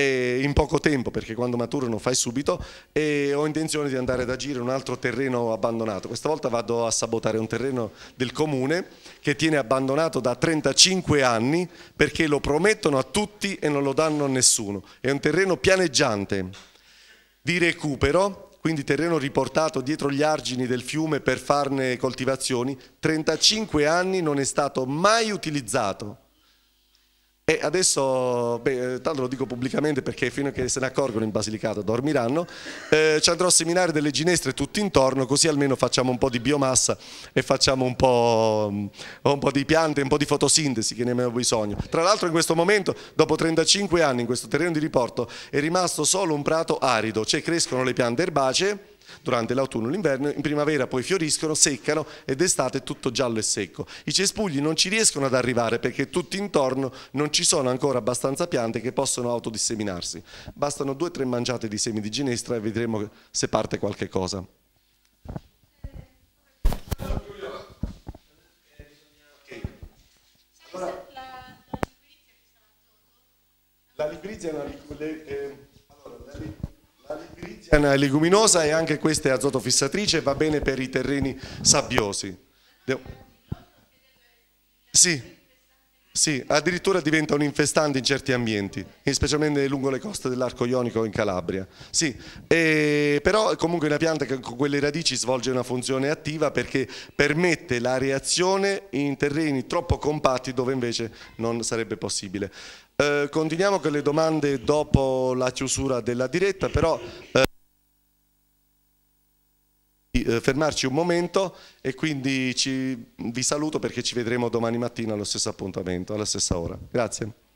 S1: in poco tempo perché quando maturano fai subito e ho intenzione di andare ad agire un altro terreno abbandonato. Questa volta vado a sabotare un terreno del comune che tiene abbandonato da 35 anni perché lo promettono a tutti e non lo danno a nessuno. È un terreno pianeggiante di recupero quindi terreno riportato dietro gli argini del fiume per farne coltivazioni, 35 anni non è stato mai utilizzato. E adesso, beh, eh, tanto lo dico pubblicamente perché fino a che se ne accorgono in Basilicata dormiranno, eh, ci andrò a seminare delle ginestre tutti intorno così almeno facciamo un po' di biomassa e facciamo un po', mm, un po di piante, un po' di fotosintesi che ne abbiamo bisogno. Tra l'altro in questo momento, dopo 35 anni in questo terreno di riporto, è rimasto solo un prato arido, cioè crescono le piante erbacee, durante l'autunno e l'inverno, in primavera poi fioriscono, seccano ed estate tutto giallo e secco. I cespugli non ci riescono ad arrivare perché tutti intorno non ci sono ancora abbastanza piante che possono autodisseminarsi. Bastano due o tre mangiate di semi di ginestra e vedremo se parte qualche cosa. la librizia è una... Eh, allora, la leguminosa e anche questa è azoto fissatrice, va bene per i terreni sabbiosi. Sì. Sì, addirittura diventa un infestante in certi ambienti, specialmente lungo le coste dell'arco ionico in Calabria. Sì, e, però comunque una pianta che con quelle radici svolge una funzione attiva perché permette la reazione in terreni troppo compatti dove invece non sarebbe possibile. Eh, continuiamo con le domande dopo la chiusura della diretta, però eh, eh, fermarci un momento e quindi ci, vi saluto perché ci vedremo domani mattina allo stesso appuntamento, alla stessa ora. Grazie.